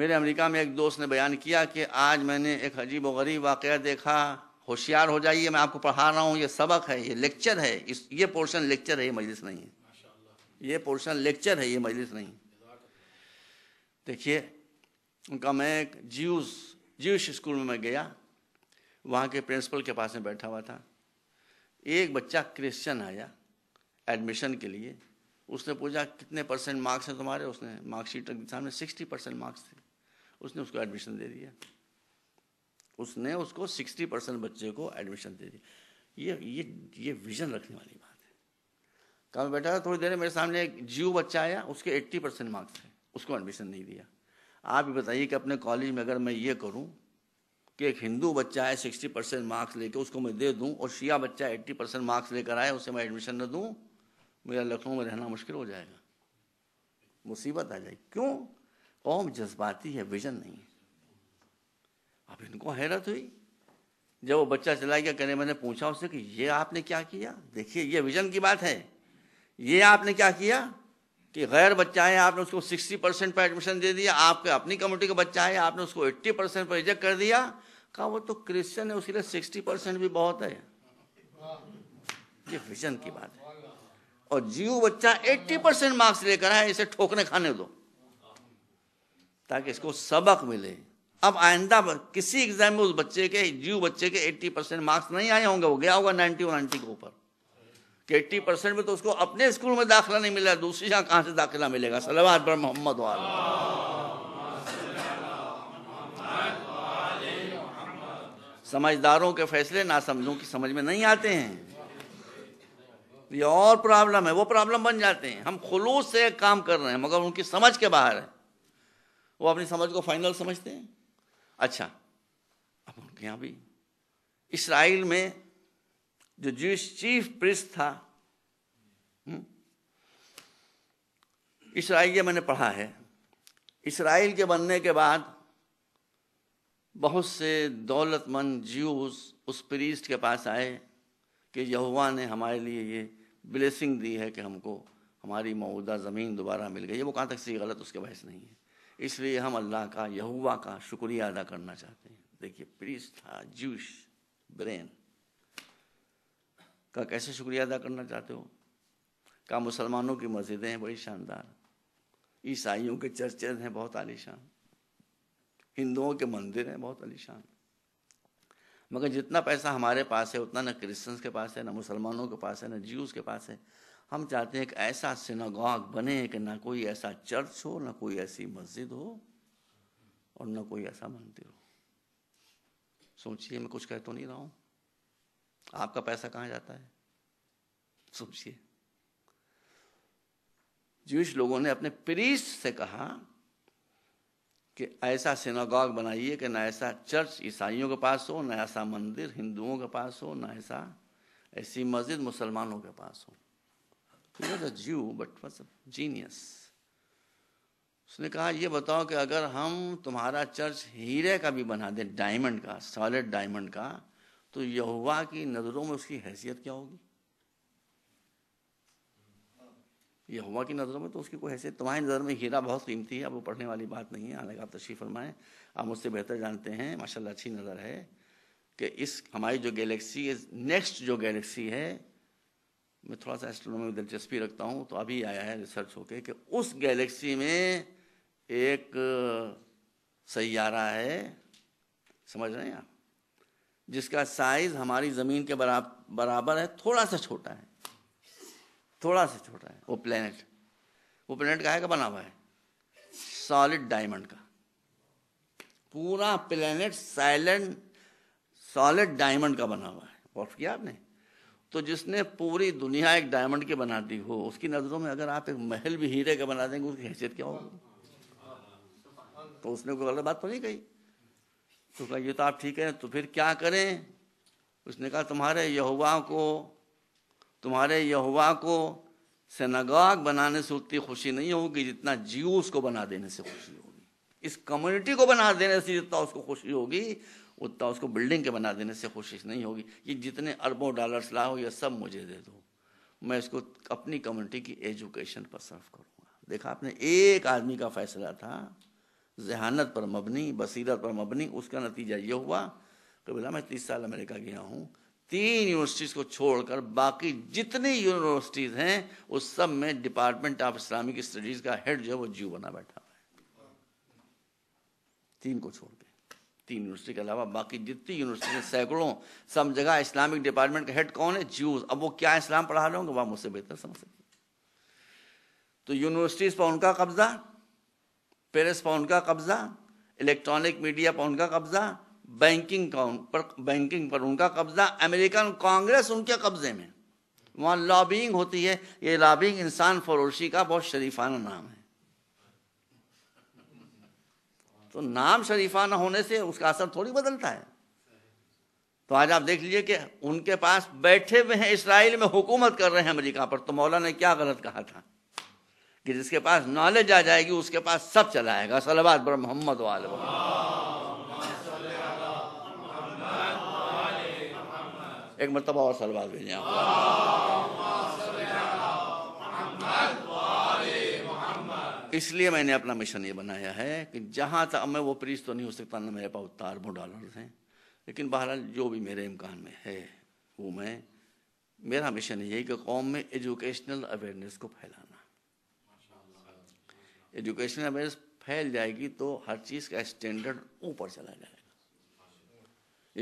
मेरे अमेरिका में एक दोस्त ने बयान किया कि आज मैंने एक अजीब व गरीब वाक़ देखा होशियार हो जाइए मैं आपको पढ़ा रहा हूँ ये सबक है ये लेक्चर है इस ये पोर्शन लेक्चर है ये मजलिस नहीं है ये पोर्शन लेक्चर है ये मजलिस नहीं देखिए उनका मैं एक जीवस जीवस स्कूल में मैं गया वहाँ के प्रिंसिपल के पास में बैठा हुआ था एक बच्चा क्रिश्चियन आया एडमिशन के लिए उसने पूछा कितने परसेंट मार्क्स हैं तुम्हारे उसने मार्कशीट के सामने सिक्सटी परसेंट मार्क्स थे उसने उसको एडमिशन दे दिया उसने उसको सिक्सटी परसेंट बच्चे को एडमिशन दे दिया ये ये ये विजन रखने वाली बात कहा मैं बैठा था थोड़ी देर मेरे सामने एक जीव बच्चा आया उसके एट्टी परसेंट मार्क्स थे उसको एडमिशन नहीं दिया आप भी बताइए कि अपने कॉलेज में अगर मैं ये करूँ कि एक हिंदू बच्चा है सिक्सटी परसेंट मार्क्स लेके उसको मैं दे दूँ और शिया बच्चा एट्टी परसेंट मार्क्स लेकर आए उसे मैं एडमिशन न दूँ मेरा लखनऊ में रहना मुश्किल हो जाएगा मुसीबत आ जाएगी क्यों कौम जज्बाती है विजन नहीं है अब इनको हैरत हुई जब वो बच्चा चला गया कहने मैंने पूछा उससे कि ये आपने क्या किया देखिए ये विजन की बात है ये आपने क्या किया कि गैर बच्चा है आपने उसको 60 परसेंट पर एडमिशन दे दिया आपके अपनी कम्युनिटी का बच्चा है आपने उसको 80 परसेंट पर रिजेक्ट कर दिया कहा वो तो क्रिश्चियन है उसके लिए 60 परसेंट भी बहुत है ये विजन की बात है और जीव बच्चा 80 परसेंट मार्क्स लेकर आए इसे ठोकने खाने दो ताकि इसको सबक मिले अब आइंदा किसी एग्जाम में उस बच्चे के जीव बच्चे के 80 परसेंट मार्क्स नहीं आए होंगे वो गया होगा 90 और 90 के ऊपर एट्टी परसेंट में तो उसको अपने स्कूल में दाखिला नहीं मिला दूसरी जहाँ कहाँ से दाखिला मिलेगा सलवाद पर मोहम्मद वाल समझदारों के फैसले ना समझो की समझ में नहीं आते हैं ये और प्रॉब्लम है वो प्रॉब्लम बन जाते हैं हम खुलूस से काम कर रहे हैं मगर उनकी समझ के बाहर है वो अपनी समझ को फाइनल समझते हैं अच्छा अब उनके यहाँ भी इसराइल में जो जूस चीफ प्रिस्ट था हम्म, इसराइल ये मैंने पढ़ा है इसराइल के बनने के बाद बहुत से दौलतमंद ज्यूस उस प्रीस्ट के पास आए कि यहुआ ने हमारे लिए ये ब्लेसिंग दी है कि हमको हमारी मौदा ज़मीन दोबारा मिल गई है वो कहाँ तक सी गलत उसके बहस नहीं है इसलिए हम अल्लाह का यहुआ का शुक्रिया अदा करना चाहते हैं देखिए प्रीस्ट था जूश ब्रेन का कैसे शुक्रिया अदा करना चाहते हो का मुसलमानों की मस्जिदें हैं बड़ी शानदार ईसाइयों के चर्चेज हैं बहुत आलीशान हिंदुओं के मंदिर हैं बहुत आलीशान मगर जितना पैसा हमारे पास है उतना न क्रिश्चियंस के पास है न मुसलमानों के पास है न जीवस के पास है हम चाहते हैं एक ऐसा सिनागॉग बने कि ना कोई ऐसा चर्च हो ना कोई ऐसी मस्जिद हो और ना कोई ऐसा मंदिर हो सोचिए मैं कुछ कह तो नहीं रहा हूँ आपका पैसा कहां जाता है सोचिए जूश लोगों ने अपने प्रीस से कहा कि ऐसा सिनागॉग बनाइए कि ना ऐसा चर्च ईसाइयों के पास हो ना ऐसा मंदिर हिंदुओं के पास हो ना ऐसा ऐसी मस्जिद मुसलमानों के पास हो जू बट वॉज जीनियस उसने कहा यह बताओ कि अगर हम तुम्हारा चर्च हीरे का भी बना दें डायमंड का सॉलिड डायमंड का तो यहुवा की नज़रों में उसकी हैसियत क्या होगी यहुवा की नज़रों में तो उसकी कोई हैसियत तुम्हारी नज़र में हीरा बहुत कीमती है अब वो पढ़ने वाली बात नहीं है हालांकि आप तशीफ़ फरमाएं आप मुझसे बेहतर जानते हैं माशाल्लाह अच्छी नज़र है कि इस हमारी जो गैलेक्सी है नेक्स्ट जो गैलेक्सी है मैं थोड़ा सा एस्ट्रोनॉमी में दिलचस्पी रखता हूँ तो अभी आया है रिसर्च होके कि उस गैलेक्सी में एक सैारा है समझ रहे हैं आप जिसका साइज हमारी ज़मीन के बराबर है थोड़ा सा छोटा है थोड़ा सा छोटा है वो प्लेनेट वो प्लेनेट का है का बना हुआ है सॉलिड डायमंड का पूरा प्लेनेट साइलेंट सॉलिड डायमंड का बना हुआ है गौर किया आपने तो जिसने पूरी दुनिया एक डायमंड की बना दी हो उसकी नज़रों में अगर आप एक महल भी हीरे का बना देंगे उसकी हैसियत क्या होगी तो उसने कोई गलत बात तो नहीं कही तो कहा ये तो आप ठीक है तो फिर क्या करें उसने कहा तुम्हारे यहुआ को तुम्हारे यहुआ को सेनागाग बनाने से उतनी खुशी नहीं होगी जितना जियो उसको बना देने से खुशी होगी इस कम्युनिटी को बना देने से जितना उसको खुशी होगी उतना उसको बिल्डिंग के बना देने से खुशी नहीं होगी ये जितने अरबों डॉलर्स लाओ ये सब मुझे दे दो मैं इसको अपनी कम्युनिटी की एजुकेशन पर सर्व करूँगा देखा आपने एक आदमी का फैसला था जहानत पर मबनी बसीरत पर मबनी उसका नतीजा ये हुआ कि बोला मैं तीस साल अमेरिका गया हूँ तीन यूनिवर्सिटीज़ को छोड़कर बाकी जितनी यूनिवर्सिटीज़ हैं उस सब में डिपार्टमेंट ऑफ इस्लामिक स्टडीज़ का हेड जो है वो जीव बना बैठा हुआ है तीन को छोड़ के तीन यूनिवर्सिटी के अलावा बाकी जितनी यूनिवर्सिटी हैं सैकड़ों सब जगह इस्लामिक डिपार्टमेंट का हेड कौन है ज्यूज अब वो क्या इस्लाम पढ़ा रहे होंगे वह मुझसे बेहतर समझ सकते तो यूनिवर्सिटीज़ पर उनका कब्जा प्रेस पर उनका कब्जा इलेक्ट्रॉनिक मीडिया पर उनका कब्जा बैंकिंग पर बैंकिंग पर उनका कब्जा अमेरिकन कांग्रेस उनके कब्जे में वहाँ लॉबिंग होती है ये लॉबिंग इंसान फरोशी का बहुत शरीफाना नाम है तो नाम शरीफाना होने से उसका असर थोड़ी बदलता है तो आज आप देख लीजिए कि उनके पास बैठे हुए हैं इसराइल में हुकूमत कर रहे हैं अमेरिका पर तो मौला ने क्या गलत कहा था कि जिसके पास नॉलेज आ जाएगी उसके पास सब चला आएगा सलवाद पर मोहम्मद वाल एक मरतबा और सलवाद भेजें आप इसलिए मैंने अपना मिशन ये बनाया है कि जहाँ तक मैं वो प्रीस तो नहीं हो सकता ना मेरे पास उतना अरबों डॉलर हैं लेकिन बहरहाल जो भी मेरे इम्कान में है वो मैं मेरा मिशन यही कि कौम में एजुकेशनल अवेयरनेस को फैलाना एजुकेशन अवेयरनेस फैल जाएगी तो हर चीज़ का स्टैंडर्ड ऊपर चला जाएगा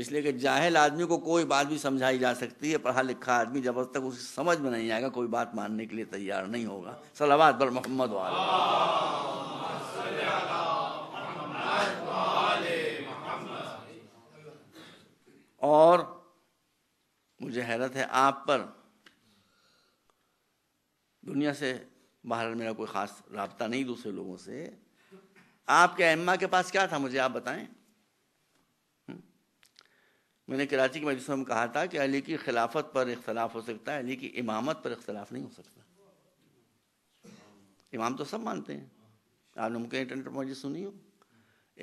इसलिए कि जाहिल आदमी को कोई बात भी समझाई जा सकती है पढ़ा लिखा आदमी जब तक उसे समझ में नहीं आएगा कोई बात मानने के लिए तैयार नहीं होगा सलावाद पर मोहम्मद वाले और मुझे हैरत है आप पर दुनिया से बहरहाल मेरा कोई ख़ास रबता नहीं दूसरे लोगों से आपके अम्मा के पास क्या था मुझे आप बताएं हम्म। मैंने कराची के मजलिस में कहा था कि अली की खिलाफत पर इख्तलाफ हो सकता है अली की इमामत पर इख्तलाफ नहीं हो सकता इमाम तो सब मानते हैं आपने मुमकिन इंटरनेट पर मुझे सुनी हो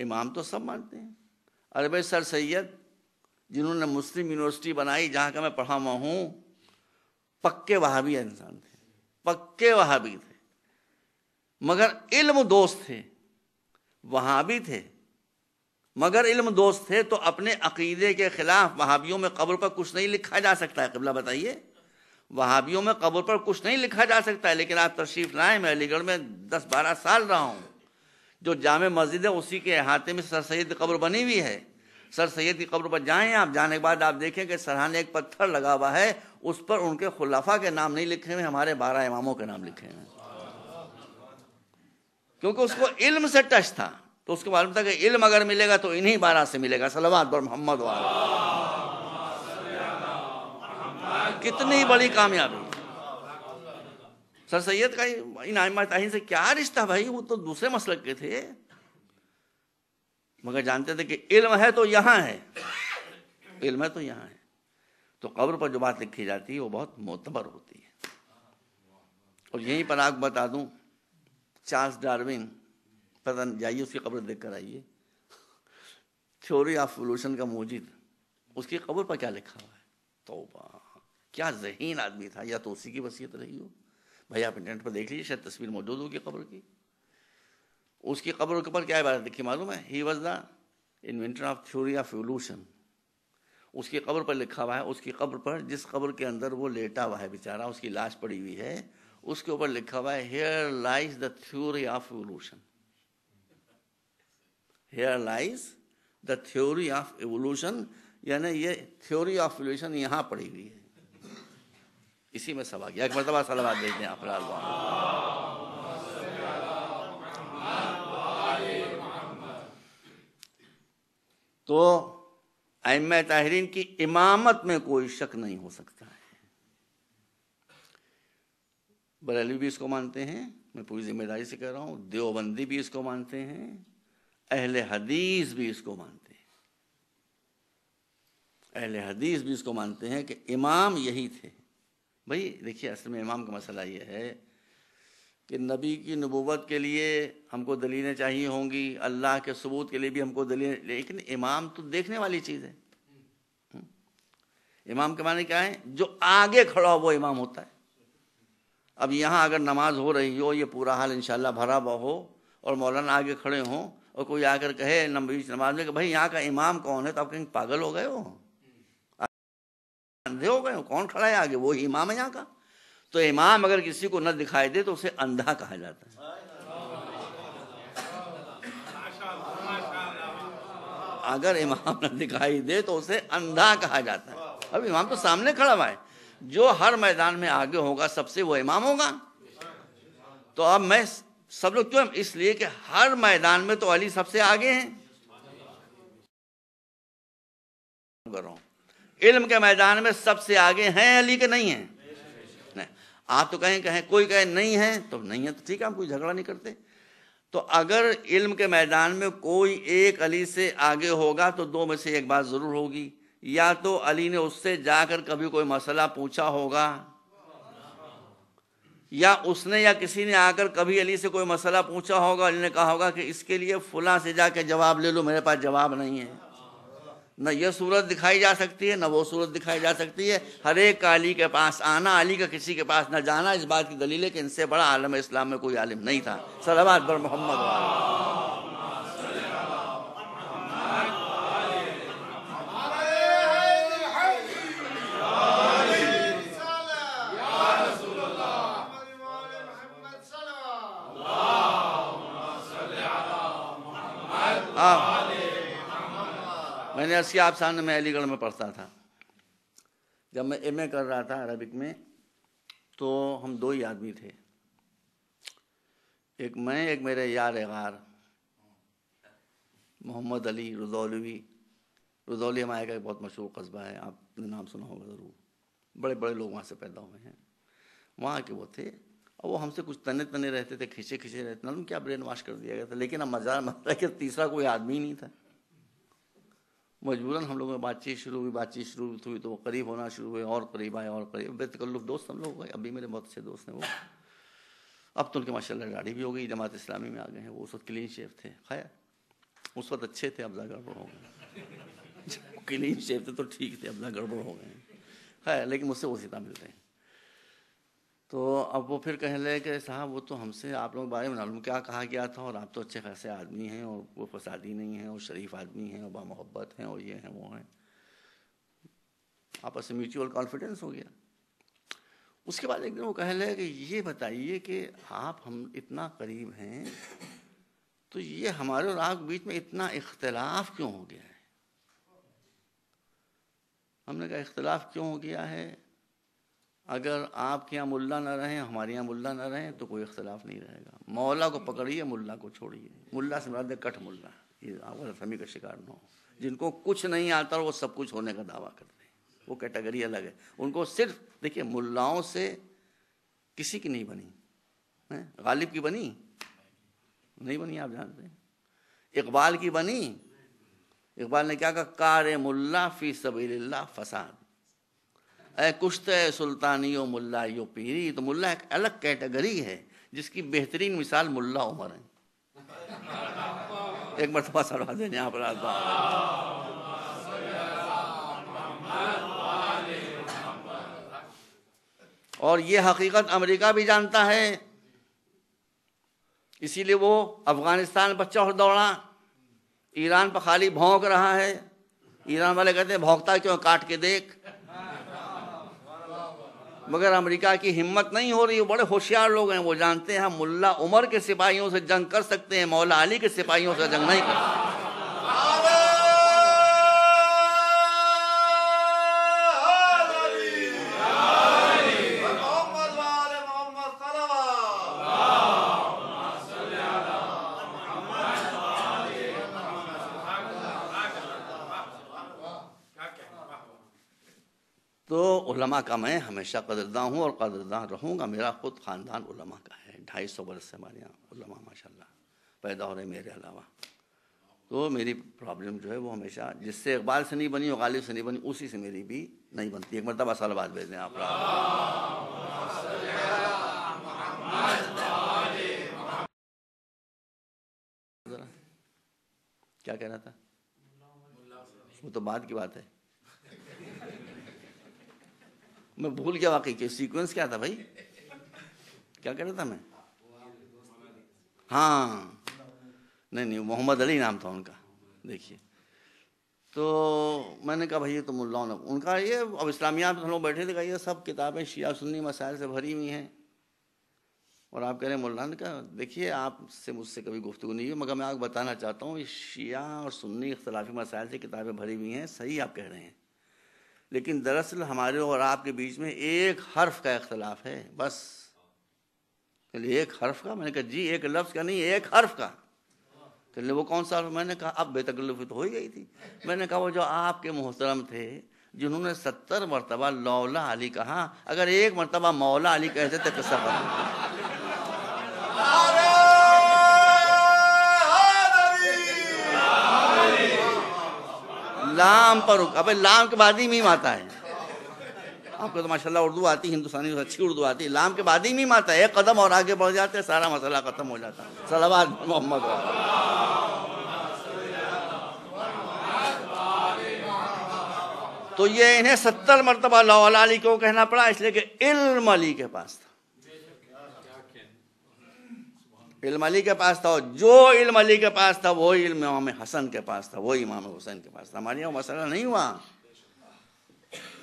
इमाम तो सब मानते हैं अरब सर सैयद जिन्होंने मुस्लिम यूनिवर्सिटी बनाई जहाँ का मैं पढ़ा हुआ हूँ पक्के वहाबी इंसान थे पक्के वहाबी थे मगर इल्म दोस्त थे भी थे मगर इल्म दोस्त थे तो अपने अकीदे के खिलाफ वहाबियों में कब्र पर कुछ नहीं लिखा जा सकता है कबला बताइए वहाबियों में कब्र पर कुछ नहीं लिखा जा सकता है लेकिन आप तशरीफ़ लाएँ मैं अलीगढ़ में दस बारह साल रहा हूँ जो जाम मस्जिद है उसी के अहाते में सर सैद की कब्र बनी हुई है सर सैद की कब्र पर जाएँ आप जाने के बाद आप देखें कि सरहाने एक पत्थर लगा हुआ है उस पर उनके खुलाफा के नाम नहीं लिखे हुए हमारे बारह इमामों के नाम लिखे हुए हैं क्योंकि उसको इल्म से टच था तो उसको मालूम था कि इल्म अगर मिलेगा तो इन्हीं बारह से मिलेगा सलवात पर मोहम्मद वाला कितनी बड़ी कामयाबी सर सैयद का इन आयमा से क्या रिश्ता भाई वो तो दूसरे मसलक के थे मगर जानते थे कि इल्म है तो यहाँ है इल्म है तो यहाँ है तो कब्र पर जो बात लिखी जाती है वो बहुत मोतबर होती है और यहीं पर आग बता दूं चार्ल्स डार्विन पता जाइए उसकी कब्र देख कर आइए थ्योरी ऑफ सोल्यूशन का मोजिद उसकी कब्र पर क्या लिखा हुआ है तोबा क्या जहीन आदमी था या तो उसी की वसीयत रही हो भाई आप इंटरनेट पर देख लीजिए शायद तस्वीर मौजूद होगी कब्र की उसकी कब्र के ऊपर क्या बात लिखी मालूम है he was the inventor of theory of evolution उसकी कब्र पर लिखा हुआ है उसकी कब्र पर जिस कब्र के अंदर वो लेटा हुआ है बेचारा उसकी लाश पड़ी हुई है उसके ऊपर लिखा हुआ है here lies the theory of evolution here lies the theory of evolution यानी ये थ्योरी ऑफ एवोल्यूशन यहां पड़ी हुई है इसी में सवाल आ गया एक मरतबा सलाबाद भेज दें अपराध तो अम ताहरीन की इमामत में कोई शक नहीं हो सकता बरेली भी इसको मानते हैं मैं पूरी जिम्मेदारी से कह रहा हूँ देवबंदी भी इसको मानते हैं अहल हदीस भी इसको मानते हैं अहल हदीस भी इसको मानते हैं कि इमाम यही थे भाई देखिए असल में इमाम का मसला ये है कि नबी की नबूवत के लिए हमको दलीलें चाहिए होंगी अल्लाह के सबूत के लिए भी हमको दलीलें लेकिन इमाम तो देखने वाली चीज़ है हम्म। इमाम के माने क्या है जो आगे खड़ा हो वो इमाम होता है अब यहाँ अगर नमाज हो रही हो ये पूरा हाल इंशाल्लाह भरा हुआ हो और मौलाना आगे खड़े हों और कोई आकर कहे बीच नमाज में कि भाई यहाँ का इमाम कौन है तो आप कहीं पागल हो गए हो अंधे हो गए हो कौन खड़ा है आगे वो ही इमाम है यहाँ का तो इमाम अगर किसी को न दिखाई दे तो उसे अंधा कहा जाता है अगर इमाम न दिखाई दे तो उसे अंधा कहा जाता है अब इमाम तो सामने खड़ा हुआ है जो हर मैदान में आगे होगा सबसे वो इमाम होगा तो अब मैं सब लोग क्यों इसलिए कि हर मैदान में तो अली सबसे आगे हैं इल्म के मैदान में सबसे आगे हैं अली के नहीं हैं नहीं आप तो कहें कहें कोई कहे नहीं है तो नहीं है तो ठीक है हम कोई झगड़ा नहीं करते तो अगर इल्म के मैदान में कोई एक अली से आगे होगा तो दो में से एक बात ज़रूर होगी या तो अली ने उससे जाकर कभी कोई मसला पूछा होगा या उसने या किसी ने आकर कभी अली से कोई मसला पूछा होगा अली ने कहा होगा कि इसके लिए फुला से जाके जवाब ले लो मेरे पास जवाब नहीं है न यह सूरत दिखाई जा सकती है न वो सूरत दिखाई जा सकती है हर एक का अली के पास आना अली का किसी के पास न जाना इस बात की दलील है कि इनसे बड़ा आलम इस्लाम में कोई आलिम नहीं था सलाबाद बर मोहम्मद वाला आप हाँ। मैंने आप सामने मैं अलीगढ़ में पढ़ता था जब मैं एमए कर रहा था अरबिक में तो हम दो ही आदमी थे एक मैं एक मेरे यार गार मोहम्मद अली रुदौलवी रुदौली हमारे का एक बहुत मशहूर कस्बा है आपने नाम सुना होगा ज़रूर बड़े बड़े लोग वहाँ से पैदा हुए हैं वहाँ के वो थे और वो हमसे कुछ तने तने रहते थे खींचे खींचे रहते थे क्या ब्रेन वॉश कर दिया गया था लेकिन अब मजा मतलब कि तीसरा कोई आदमी ही नहीं था मजबूरन हम लोगों में बातचीत शुरू हुई बातचीत शुरू हुई तो वो करीब होना शुरू हुए और करीब आए और करीब बेतकल्लुफ दोस्त हम लोग अभी मेरे बहुत अच्छे दोस्त हैं वो अब तो उनके माशाल्लाह गाड़ी भी हो गई जमात इस्लामी में आ गए हैं वो उस वक्त क्लीन शेप थे खैर उस वक्त अच्छे थे अब गड़बड़ हो गए क्लीन शेप थे तो ठीक थे अब गड़बड़ हो गए खैर लेकिन मुझसे वो सीधा मिलते हैं तो अब वो फिर कहने लगे कि साहब वो तो हमसे आप लोगों के बारे में मालूम क्या कहा गया था और आप तो अच्छे खासे आदमी हैं और वो फसादी नहीं है और शरीफ आदमी हैं और बामहब्बत हैं और ये हैं वो हैं आपस में म्यूचुअल कॉन्फिडेंस हो गया उसके बाद एक दिन वो कहने लगे कि ये बताइए कि आप हम इतना करीब हैं तो ये हमारे और आप बीच में इतना इख्तलाफ क्यों हो गया है हमने कहा इख्तलाफ क्यों हो गया है अगर आपके यहाँ मुल्ला ना रहें हमारे यहाँ मुल्ला ना रहें तो कोई इख्तलाफ नहीं रहेगा मौला को पकड़िए मुल्ला को छोड़िए मुल्ला से दे कठ मुल्ला ये आवामी का शिकार ना हो जिनको कुछ नहीं आता वो सब कुछ होने का दावा करते हैं वो कैटेगरी अलग है उनको सिर्फ देखिए मुल्लाओं से किसी की नहीं बनी है गालिब की बनी नहीं बनी आप जानते इकबाल की बनी इकबाल ने क्या कहा कार मुल्ला फ़ी सबील फसाद कुश्त सुल्तानियो मुल्ला यो पीरी तो मुल्ला एक अलग कैटेगरी है जिसकी बेहतरीन मिसाल मुल्ला उमर है एक मरतबा सरवा देने आप और ये हकीकत अमेरिका भी जानता है इसीलिए वो अफगानिस्तान पर चौड़ दौड़ा ईरान पर खाली भोंक रहा है ईरान वाले कहते हैं भोंकता क्यों काट के देख मगर अमेरिका की हिम्मत नहीं हो रही वो बड़े होशियार लोग हैं वो जानते हैं हम मुल्ला उमर के सिपाहियों से जंग कर सकते हैं मौला अली के सिपाहियों से जंग नहीं कर सकते उलमा का मैं हमेशा कदरदा हूँ और कदरदा रहूँगा मेरा ख़ुद ख़ानदान उलमा का है ढाई सौ बरस से हमारे यहाँ उलमा पैदा हो रहे मेरे अलावा तो मेरी प्रॉब्लम जो है वो हमेशा जिससे इकबाल से नहीं बनी और गालिब से नहीं बनी उसी से मेरी भी नहीं बनती एक मरतबा साल बाद भेज दें आप क्या कह रहा था वो तो बाद की बात है मैं भूल गया वाकई के सीक्वेंस क्या था भाई क्या कह रहा था मैं हाँ नहीं नहीं मोहम्मद अली नाम था उनका देखिए तो मैंने कहा भाई ये तो उनका ये अब इस्लामिया में तो लोग बैठे थे ये सब किताबें शिया सुन्नी मसाइल से भरी हुई हैं और आप कह रहे हैं मुल्ला ने कहा देखिए आपसे मुझसे कभी गुफ्तु नहीं हुई मगर मैं आपको बताना चाहता हूँ शिया और सुन्नी इख्तलाफी मसाइल से किताबें भरी हुई हैं सही आप कह रहे हैं लेकिन दरअसल हमारे और आपके बीच में एक हर्फ का इख्तलाफ है बस चलिए एक हर्फ का मैंने कहा जी एक लफ्ज़ का नहीं एक हर्फ का चलिए वो कौन सा मैंने कहा अब बेतकल्लफी तो हो ही गई थी मैंने कहा वो जो आपके मोहतरम थे जिन्होंने सत्तर मरतबा लौला अली कहा अगर एक मरतबा मौला अली कहते तो किस्सा लाम पर रुक अब लाम के बाद ही मीम आता है आपको तो माशा उर्दू आती हिंदुस्तानी तो अच्छी उर्दू आती लाम के बाद ही मीम आता है एक कदम और आगे बढ़ जाते हैं सारा मसला खत्म हो जाता है सलावाद मोहम्मद तो ये इन्हें सत्तर मरतबा लाली को कहना पड़ा इसलिए कि इल्म अली के पास इल्म अली के पास था जो इल्म अली के पास था वो इल्म इमाम हसन के पास था वो इमाम हुसैन के पास था हमारे यहाँ मसला नहीं हुआ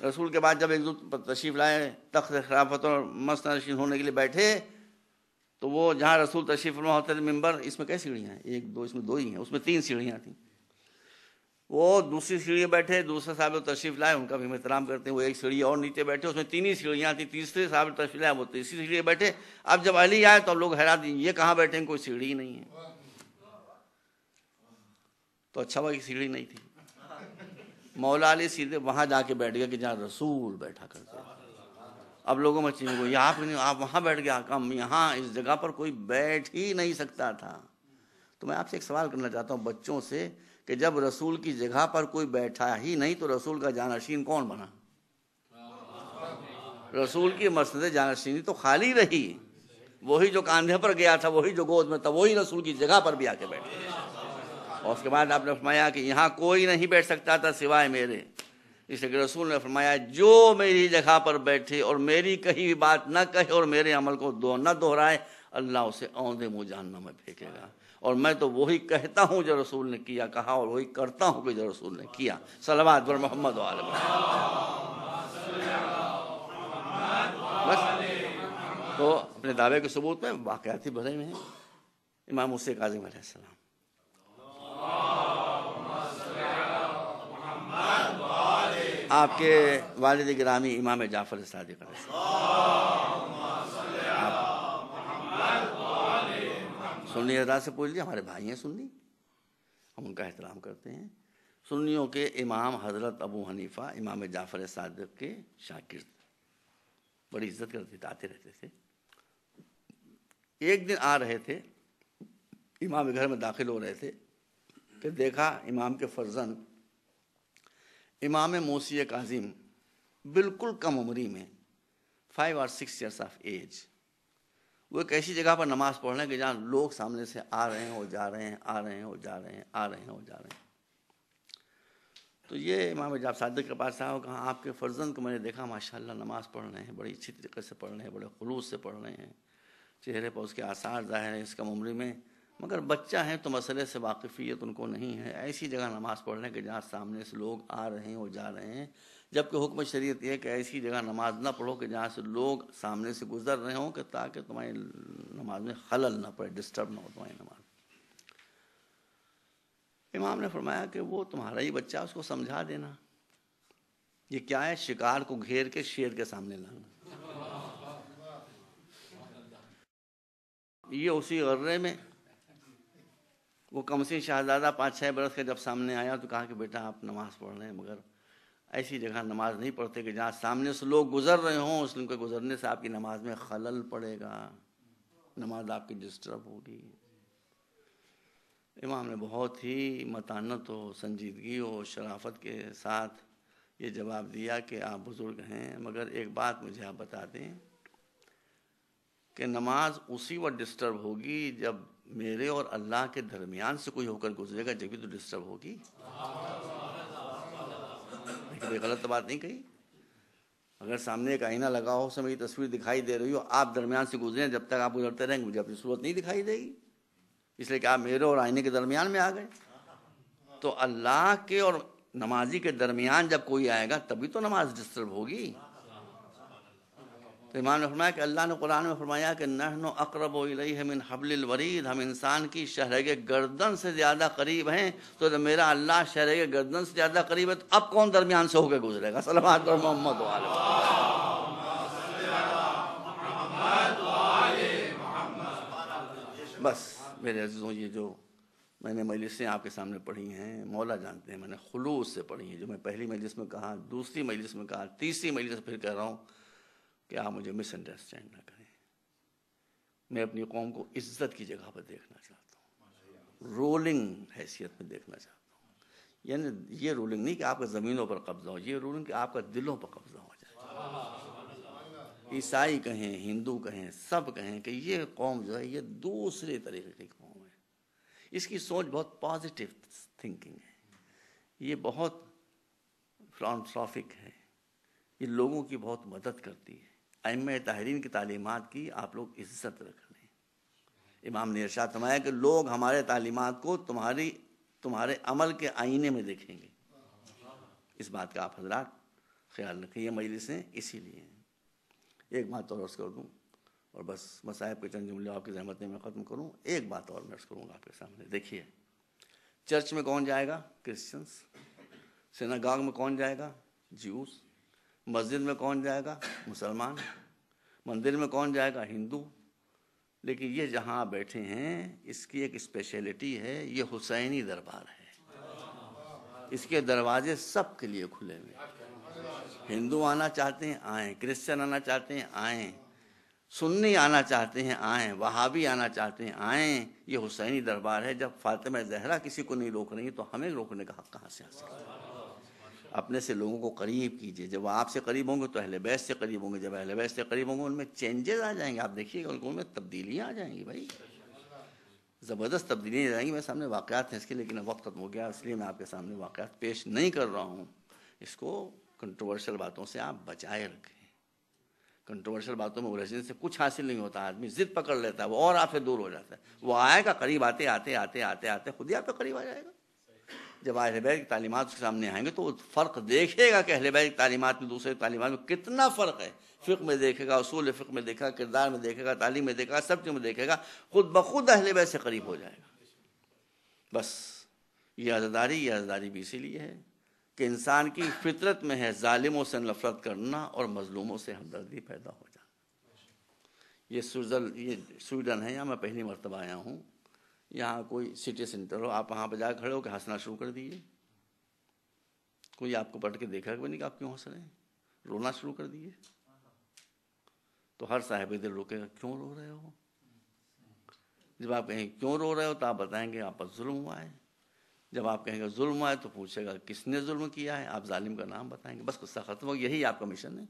रसूल के बाद जब एक दो तशरीफ लाए तख्त खिलाफत और मस्त नशीन होने के लिए बैठे तो वो जहाँ रसूल तशरीफ होते थे मेम्बर इसमें कई सीढ़ियाँ हैं एक दो इसमें दो ही हैं उसमें तीन सीढ़ियाँ थी वो दूसरी सीढ़ी में बैठे दूसरे साहब तशरीफ लाए उनका भी एहतराम करते हैं वो एक सीढ़ी और नीचे बैठे उसमें तीन ही सीढ़ियाँ थी तीसरे साहब तशरीफ लाए वो तीसरी सीढ़ी बैठे अब जब अली आए तो अब लोग हैरान ये कहाँ बैठे हैं कोई सीढ़ी नहीं है तो अच्छा हुआ कि सीढ़ी नहीं थी मौला अली सीधे वहाँ जाके बैठ गया कि जहाँ रसूल बैठा करते अब लोगों में चीनी को आप नहीं आप वहाँ बैठ गया कम यहाँ इस जगह पर कोई बैठ ही नहीं सकता था तो मैं आपसे एक सवाल करना चाहता हूँ बच्चों से कि जब रसूल की जगह पर कोई बैठा ही नहीं तो रसूल का जानशीन कौन बना रसूल की मसनद जानशीनी तो खाली रही वही जो कांधे पर गया था वही जो गोद में था वही रसूल की जगह पर भी आके बैठा और उसके बाद आपने फरमाया कि यहाँ कोई नहीं बैठ सकता था सिवाय मेरे इसलिए रसूल ने फरमाया जो मेरी जगह पर बैठे और मेरी कहीं भी बात न कहे और मेरे अमल को दो न दोहराए अल्लाह उसे औंधे मुँह जानना में फेंकेगा और मैं तो वही कहता हूँ जो रसूल ने किया कहा और वही करता हूँ जो रसूल ने किया सलावाद पर मोहम्मद वाले बस तो अपने दावे के सबूत में वाकयाती भरे हुए हैं इमाम हुसैन काजिम सलाम आपके वालद ग्रामी इमाम जाफर सादिक सुन्नी हजरा से पूछ लिया हमारे भाई हैं सुन्नी हम उनका एहतराम करते हैं सुन्नियों के इमाम हजरत अबू हनीफा इमाम जाफ़र सादक के शागिर्द बड़ी इज्जत करते थे आते रहते थे एक दिन आ रहे थे इमाम घर में दाखिल हो रहे थे फिर देखा इमाम के फर्जन इमाम मोसी काजिम बिल्कुल कम उम्री में फाइव और सिक्स ईयर्स ऑफ एज वो एक ऐसी जगह पर नमाज पढ़ रहे हैं कि जहाँ लोग सामने से आ रहे हैं और जा रहे हैं आ रहे हैं और जा रहे हैं आ रहे हैं और जा रहे हैं तो ये इमाम जाब सादिक के पास आया कहा आपके फर्जन को मैंने देखा माशाल्लाह नमाज पढ़ रहे हैं बड़ी अच्छी तरीके से पढ़ रहे हैं बड़े खलूस से पढ़ रहे हैं चेहरे पर उसके आसार ज़ाहिर है इस कम उम्र में मगर बच्चा है तो मसले से वाकफियत उनको नहीं है ऐसी जगह नमाज पढ़ रहे हैं कि जहाँ सामने से लोग आ रहे हैं और जा रहे हैं जबकि हुक्म शरीयत यह कि ऐसी जगह नमाज ना पढ़ो कि जहाँ से लोग सामने से गुजर रहे हों कि ताकि तुम्हारी नमाज में खलल ना पड़े डिस्टर्ब ना हो तुम्हारी नमाज इमाम ने फरमाया कि वो तुम्हारा ही बच्चा उसको समझा देना ये क्या है शिकार को घेर के शेर के सामने लाना ये उसी गर्रे में वो कम से शाहजादा पाँच छः बरस के जब सामने आया तो कहा कि बेटा आप नमाज़ पढ़ रहे हैं मगर ऐसी जगह नमाज नहीं पढ़ते कि जहाँ सामने से लोग गुजर रहे हों उस उनके गुजरने से आपकी नमाज में खलल पड़ेगा नमाज आपकी डिस्टर्ब होगी इमाम ने बहुत ही मतानत हो संजीदगी हो शराफत के साथ ये जवाब दिया कि आप बुज़ुर्ग हैं मगर एक बात मुझे आप बता दें कि नमाज उसी वक्त डिस्टर्ब होगी जब मेरे और अल्लाह के दरमियान से कोई होकर गुजरेगा जब भी तो डिस्टर्ब होगी कोई गलत बात नहीं कही अगर सामने एक आईना लगा हो समय तस्वीर दिखाई दे रही हो आप दरमियान से गुजरे जब तक आप गुजरते रहेंगे मुझे अपनी सूरत नहीं दिखाई देगी इसलिए कि आप मेरे और आईने के दरमियान में आ गए तो अल्लाह के और नमाजी के दरमियान जब कोई आएगा तभी तो नमाज डिस्टर्ब होगी तो इमान ने फरमाया कि अल्लाह ने कुरान में फरमाया कि नहनो अकरब है मिन हबल वरीद हम इंसान की शहर के गर्दन से ज़्यादा करीब हैं तो, जब मेरा अल्लाह शहर के गर्दन से ज़्यादा करीब है तो अब कौन दरमियान से होकर गुजरेगा सलामत और मोहम्मद बस मेरे अजीज़ों ये जो मैंने मजलिसें आपके सामने पढ़ी हैं मौला जानते हैं मैंने खलूस से पढ़ी हैं जो मैं पहली मजलिस में कहा दूसरी मजलिस में कहा तीसरी मजलिस फिर कह रहा हूँ कि आप मुझे मिसअंडरस्टैंड ना करें मैं अपनी कौम को इज्जत की जगह पर देखना चाहता हूँ रोलिंग हैसियत में देखना चाहता हूँ यानी ये रोलिंग नहीं कि आपका ज़मीनों पर कब्ज़ा हो ये रोलिंग कि आपका दिलों पर कब्ज़ा हो जाए ईसाई कहें हिंदू कहें सब कहें कि ये कौम जो है ये दूसरे तरीके की कौम है इसकी सोच बहुत पॉजिटिव थिंकिंग है ये बहुत फ्रानसॉफिक है ये लोगों की बहुत मदद करती है अम तहरीन की तालीमत की आप लोग इज्जत रख लें इमाम ने इर्शाद फरमाया कि लोग हमारे तालीमत को तुम्हारी तुम्हारे अमल के आईने में देखेंगे इस बात का आप हजरात ख्याल रखें ये मजलिसें इसीलिए एक बात और अर्ज़ कर दूँ और बस मसाहब के चंद जुमले आपकी जहमत में ख़त्म करूँ एक बात और मैं अर्ज़ करूँगा आपके सामने देखिए चर्च में कौन जाएगा क्रिश्चियंस सेनागाग में कौन जाएगा ज्यूस मस्जिद में कौन जाएगा मुसलमान मंदिर में कौन जाएगा हिंदू लेकिन ये जहाँ बैठे हैं इसकी एक स्पेशलिटी है ये हुसैनी दरबार है इसके दरवाजे सब के लिए खुले हुए हिंदू आना चाहते हैं आए क्रिश्चियन आना चाहते हैं आए सुन्नी आना चाहते हैं आए वहाबी आना चाहते हैं आए ये हुसैनी दरबार है जब फातिमा जहरा किसी को नहीं रोक रही तो हमें रोकने का हक कहाँ से आ सकता है अपने से लोगों को करीब कीजिए जब आपसे करीब होंगे तो अहले बैस से करीब होंगे जब अहले बैस से करीब होंगे उनमें चेंजेस आ जाएंगे आप देखिएगा उनको उनमें तब्दीलियाँ आ जाएंगी भाई ज़बरदस्त तब्दीलियाँ आ जाएंगी मेरे सामने वाक़ात हैं इसके लेकिन वक्त खत्म हो गया इसलिए मैं आपके सामने वाक़ात पेश नहीं कर रहा हूँ इसको कंट्रोवर्शल बातों से आप बचाए रखें कंट्रोवर्शियल बातों में उलझने से कुछ हासिल नहीं होता आदमी जिद पकड़ लेता है वो और आपसे दूर हो जाता है वो आएगा करीब आते आते आते आते आते खुद ही आपके करीब आ जाएगा जब अहल बैत की तालीमत के सामने आएंगे तो फ़र्क देखेगा कि अहल बैत की तालीमत में दूसरे तालीमत में कितना फ़र्क है फ़िक में देखेगा असूल फ़िक में देखेगा किरदार में देखेगा तालीम में देखेगा सब चीज़ में देखेगा खुद ब खुद अहल बैत से करीब हो जाएगा बस ये आज़ादारी ये आज़ादारी भी इसीलिए है कि इंसान की फितरत में है ालिमों से नफरत करना और मजलूमों से हमदर्दी पैदा हो जाना ये स्विट्ज़र ये स्वीडन है यहाँ मैं पहली मरतबा आया हूँ यहाँ कोई सिटी सेंटर हो आप वहाँ पर जाकर खड़े होकर हंसना शुरू कर दिए कोई आपको पढ़ के देखा भी नहीं कि आप क्यों हंस रहे हैं रोना शुरू कर दिए तो हर साहब दिल रोकेगा क्यों रो रहे हो जब आप कहेंगे क्यों रो रहे हो तो आप बताएंगे आप पर जुल्म हुआ है जब आप कहेंगे जुल्म हुआ है तो पूछेगा किसने जुल्म किया है आप जालिम का नाम बताएंगे बस गुस्सा खत्म हो यही आपका मिशन है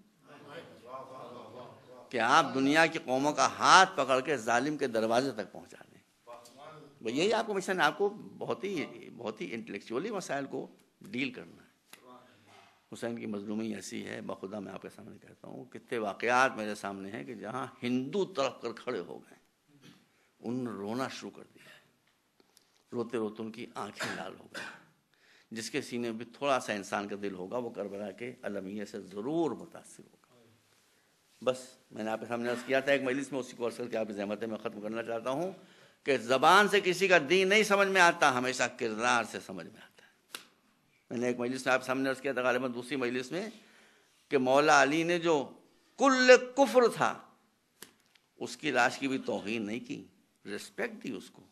कि आप दुनिया की कौमों का हाथ पकड़ के जालिम के दरवाजे तक पहुंचा यही आपको मिशन आपको बहुत ही बहुत ही इंटेलेक्चुअली मसाइल को डील करना है हुसैन की मजलूमी ऐसी है बखुदा मैं आपके सामने कहता हूँ कितने वाक़ात मेरे सामने हैं कि जहाँ हिंदू तरफ कर खड़े हो गए उन रोना शुरू कर दिया रोते रोते उनकी आंखें लाल हो गई जिसके सीने में भी थोड़ा सा इंसान का दिल होगा वो करबरा के अलमिया से ज़रूर मुतासर होगा बस मैंने आपके सामने अर्ज़ किया था एक मजलिस में उसी को अर्ज करके आपकी जहमत मैं ख़त्म करना चाहता हूँ कि जबान से किसी का दीन नहीं समझ में आता हमेशा किरदार से समझ में आता है मैंने एक मजलिस में आप सामने अर्ज किया था गालिबा दूसरी मजलिस में कि मौला अली ने जो कुल कुफ्र था उसकी लाश की भी तोहिन नहीं की रिस्पेक्ट दी उसको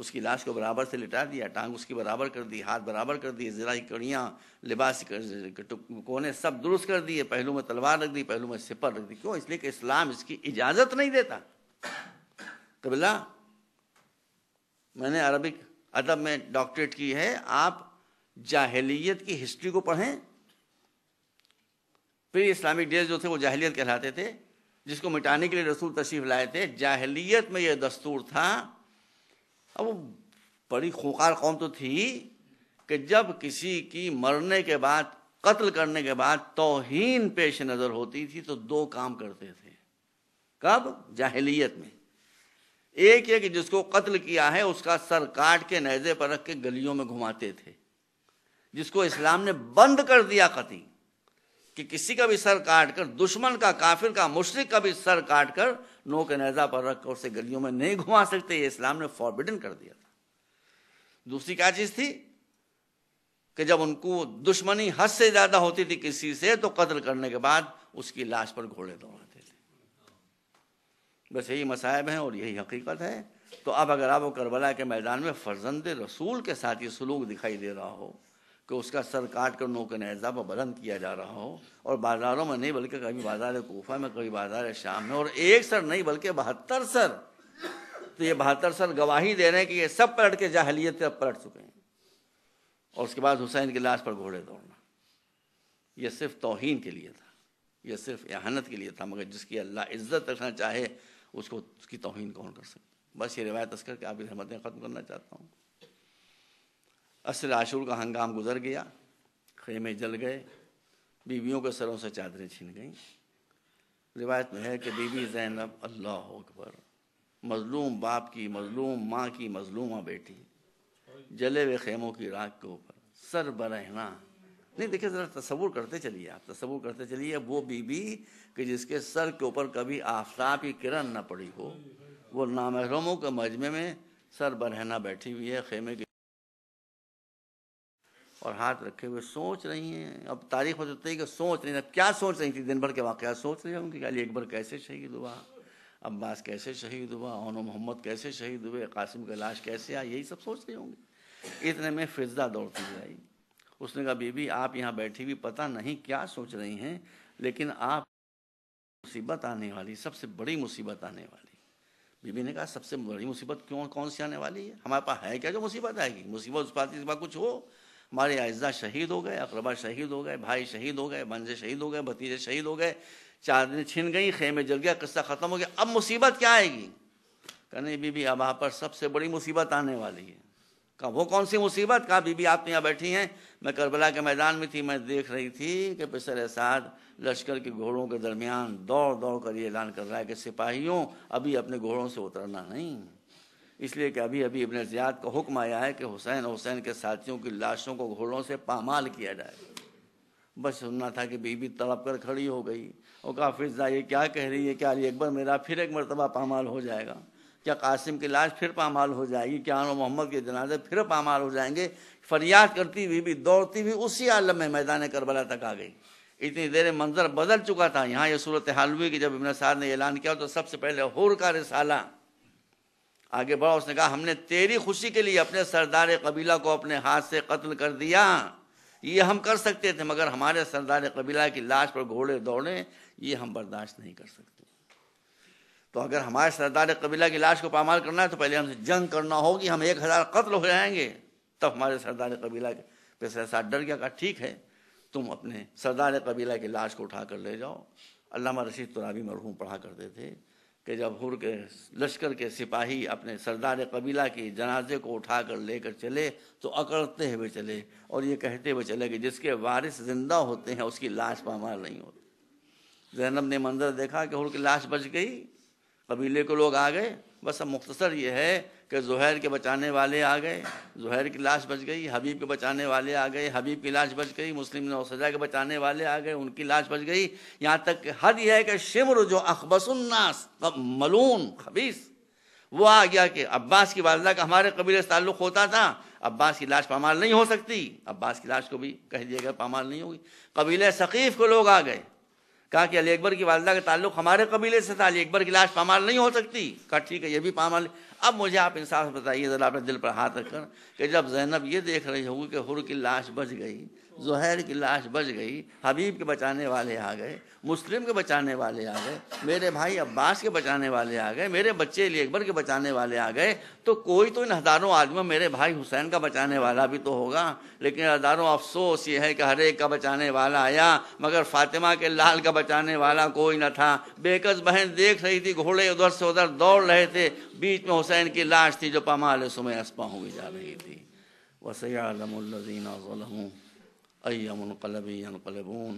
उसकी लाश को बराबर से लिटा दिया टांग उसकी बराबर कर दी हाथ बराबर कर दिए ज़रा कड़ियाँ लिबास कोने सब दुरुस्त कर दिए पहलू में तलवार रख दी पहलू में सिपर रख दी क्यों इसलिए कि इस्लाम इसकी इजाज़त नहीं देता कबिला मैंने अरबिक अदब में डॉक्टरेट की है आप जाहलीत की हिस्ट्री को पढ़ें प्री इस्लामिक डेज जो थे वो जाहलीत कहलाते थे जिसको मिटाने के लिए रसूल तशरीफ लाए थे जाहलीत में यह दस्तूर था अब वो बड़ी खुकार कौम तो थी कि जब किसी की मरने के बाद कत्ल करने के बाद तोहन पेश नज़र होती थी तो दो काम करते थे कब जाहलीत में एक एक जिसको कत्ल किया है उसका सर काट के नजे पर रख के गलियों में घुमाते थे जिसको इस्लाम ने बंद कर दिया कति कि किसी का भी सर काट कर दुश्मन का काफिर का मुशरक का भी सर काट कर नो के नैजा पर रख कर उसे गलियों में नहीं घुमा सकते ये इस्लाम ने फॉरबिडन कर दिया था दूसरी क्या चीज़ थी कि जब उनको दुश्मनी हद से ज़्यादा होती थी किसी से तो कत्ल करने के बाद उसकी लाश पर घोड़े दौड़ बस यही मसायब हैं और यही हकीकत है तो अब अगर आप वो करबला के मैदान में फर्जंद रसूल के साथ ये सलूक दिखाई दे रहा हो कि उसका सर काट कर नोक नज़ा पर बुलंद किया जा रहा हो और बाज़ारों में नहीं बल्कि कभी बाज़ार कोफा में कभी बाज़ार शाम में और एक सर नहीं बल्कि बहत्तर सर तो ये बहत्तर सर गवाही दे रहे हैं कि ये सब पलट के जाहलीत अब पलट चुके हैं और उसके बाद हुसैन की लाश पर घोड़े दौड़ना ये सिर्फ तोहन के लिए था यह सिर्फ एहानत के लिए था मगर जिसकी अल्लाह इज़्ज़त रखना चाहे उसको उसकी तोहिन कौन कर सकता बस ये रिवायत असकर के आपकी रहमतें ख़त्म करना चाहता हूँ असल आशूर का हंगाम गुजर गया खेमे जल गए बीवियों के सरों से चादरें छीन गईं रिवायत में है कि बीबी जैनब अल्लाह अकबर मज़लूम बाप की मज़लूम माँ की मज़लूमा बेटी जले हुए खेमों की राख के ऊपर सर बरहना नहीं देखिए ज़रा तस्वूर करते चलिए आप तस्वूर करते चलिए वो बीबी कि जिसके सर के ऊपर कभी आफ्ताब की किरण न पड़ी हो वो नामहरमों के मजमे में सर बरहना बैठी हुई है खेमे की और हाथ रखे हुए सोच रही हैं अब तारीख हो जाती है कि सोच रही हैं अब क्या सोच रही थी दिन भर के वाक़ सोच रही खाली अली अकबर कैसे शहीद हुआ अब्बास कैसे शहीद हुआ ओन मोहम्मद कैसे शहीद हुए कासिम की लाश कैसे आई यही सब सोच रही होंगी इतने में फिजा दौड़ती जाएगी उसने कहा बीबी आप यहाँ बैठी हुई पता नहीं क्या सोच रही हैं लेकिन आप मुसीबत आने वाली सबसे बड़ी मुसीबत आने वाली बीबी ने कहा सबसे बड़ी मुसीबत क्यों कौन सी आने वाली है हमारे पास है क्या जो मुसीबत आएगी मुसीबत उस पाती कुछ हो हमारे आयजा शहीद हो गए अकरबा शहीद हो गए भाई शहीद हो गए बंजे शहीद हो गए भतीजे शहीद हो गए चार दिन छिन गई खेमे जल गया किस्सा ख़त्म हो गया अब मुसीबत क्या आएगी कहने बीबी अब आप पर सबसे बड़ी मुसीबत आने वाली है कहा वो कौन सी मुसीबत कहा बीबी आप यहाँ बैठी हैं मैं करबला के मैदान में थी मैं देख रही थी कि पिसर एसाद लश्कर के घोड़ों के दरमियान दौड़ दौड़ कर ये ऐलान कर रहा है कि सिपाहियों अभी अपने घोड़ों से उतरना नहीं इसलिए कि अभी अभी इबन जियाद का हुक्म आया है कि हुसैन हुसैन के साथियों की लाशों को घोड़ों से पामाल किया जाए बस सुनना था कि बीबी तड़प कर खड़ी हो गई और काफिजा ये क्या कह रही है क्या अली अकबर मेरा फिर एक मरतबा पामाल हो जाएगा क्या कासिम की लाश फिर पामाल हो जाएगी क्या आनो मोहम्मद के जनाजे फिर पामाल हो जाएंगे फरियाद करती हुई भी दौड़ती हुई उसी आलम में मैदान करबला तक आ गई इतनी देर में मंजर बदल चुका था यहाँ यह सूरत हाल हुई कि जब इमन साहब ने ऐलान किया तो सबसे पहले हुर का रिसाला आगे बढ़ा उसने कहा हमने तेरी खुशी के लिए अपने सरदार कबीला को अपने हाथ से कत्ल कर दिया ये हम कर सकते थे मगर हमारे सरदार कबीला की लाश पर घोड़े दौड़े ये हम बर्दाश्त नहीं कर सकते तो अगर हमारे सरदार कबीला की लाश को पामाल करना है तो पहले हमसे जंग करना होगी हम एक हज़ार कत्ल हो जाएंगे तब हमारे सरदार कबीला के पे सहसा डर गया कहा ठीक है तुम अपने सरदार कबीला की लाश को उठा कर ले जाओ अलामा रशीद तुराबी तो मरहूम पढ़ा करते थे कि जब हुर के लश्कर के सिपाही अपने सरदार कबीला के जनाजे को उठा कर लेकर चले तो अकड़ते हुए चले और ये कहते हुए चले कि जिसके वारिस जिंदा होते हैं उसकी लाश पामाल नहीं होती जैनब ने मंजर देखा कि हुर की लाश बच गई कबीले के लोग आ गए बस अब मुख्तसर ये है कि जहर के बचाने वाले आ गए जहैर की लाश बच गई हबीब के बचाने वाले आ गए हबीब की लाश बच गई मुस्लिम नौसजा के बचाने वाले आ गए उनकी लाश बच गई यहाँ तक हद यह है कि शिमर जो अखबसन्नास मलून खबीस वो आ गया कि अब्बास की वालदा का हमारे कबीले से ताल्लुक़ होता था अब्बास की लाश पामाल नहीं हो सकती अब्बास की लाश को भी कह दिया गया पामाल नहीं होगी कबीले सकीफ़ को लोग आ गए कहा कि अली अकबर की वालदा का ताल्लुक हमारे कबीले से था अली अकबर की लाश पामाल नहीं हो सकती कहा ठीक है ये भी पामाल अब मुझे आप इंसाफ बताइए ज़रा अपने दिल पर हाथ रखकर कि जब जैनब ये देख रही होगी कि हुर की लाश बच गई जहैर की लाश बच गई हबीब के बचाने वाले आ गए मुस्लिम के बचाने वाले आ गए मेरे भाई अब्बास के बचाने वाले आ गए मेरे बच्चे अली अकबर के बचाने वाले आ गए तो कोई तो इन हज़ारों आदमियों मेरे भाई हुसैन का बचाने वाला भी तो होगा लेकिन हज़ारों अफसोस ये है कि हर एक का बचाने वाला आया मगर फातिमा के लाल का बचाने वाला कोई न था बेकस बहन देख रही थी घोड़े उधर से उधर दौड़ रहे थे बीच में हुसैन की लाश थी जो पमाल सुमे असपा हुई जा रही थी वसैलमदीन अयमन कलबी यनकलबून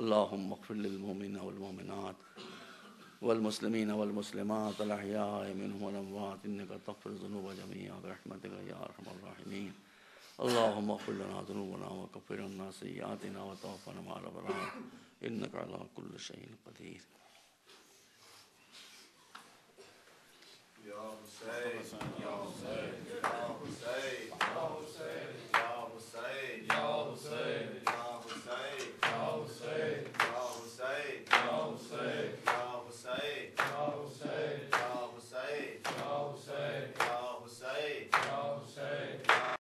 अल्लाहुम मखफिलमोमिन वलमोमिनत वलमसलमिन वलमसलमत अलहयामिनवात तकफ़रजनूब जमिया रहमत यारहमीन अल्लाहुम मखफिलना ज़ुनूबना वकफ़िरना सैयातना वतफ़ना मालबरा इन्नक अला कुल्ल शैइन क़दीर या हुसैन या हुसैन या हुसैन या Hussain Hussein. Ya Hussein. Ya Hussein. Ya Hussein. Ya Hussein. Ya Hussein. Ya Hussein. Ya Hussein. Ya Hussein. Ya Hussein. Ya Hussein. Ya Hussein.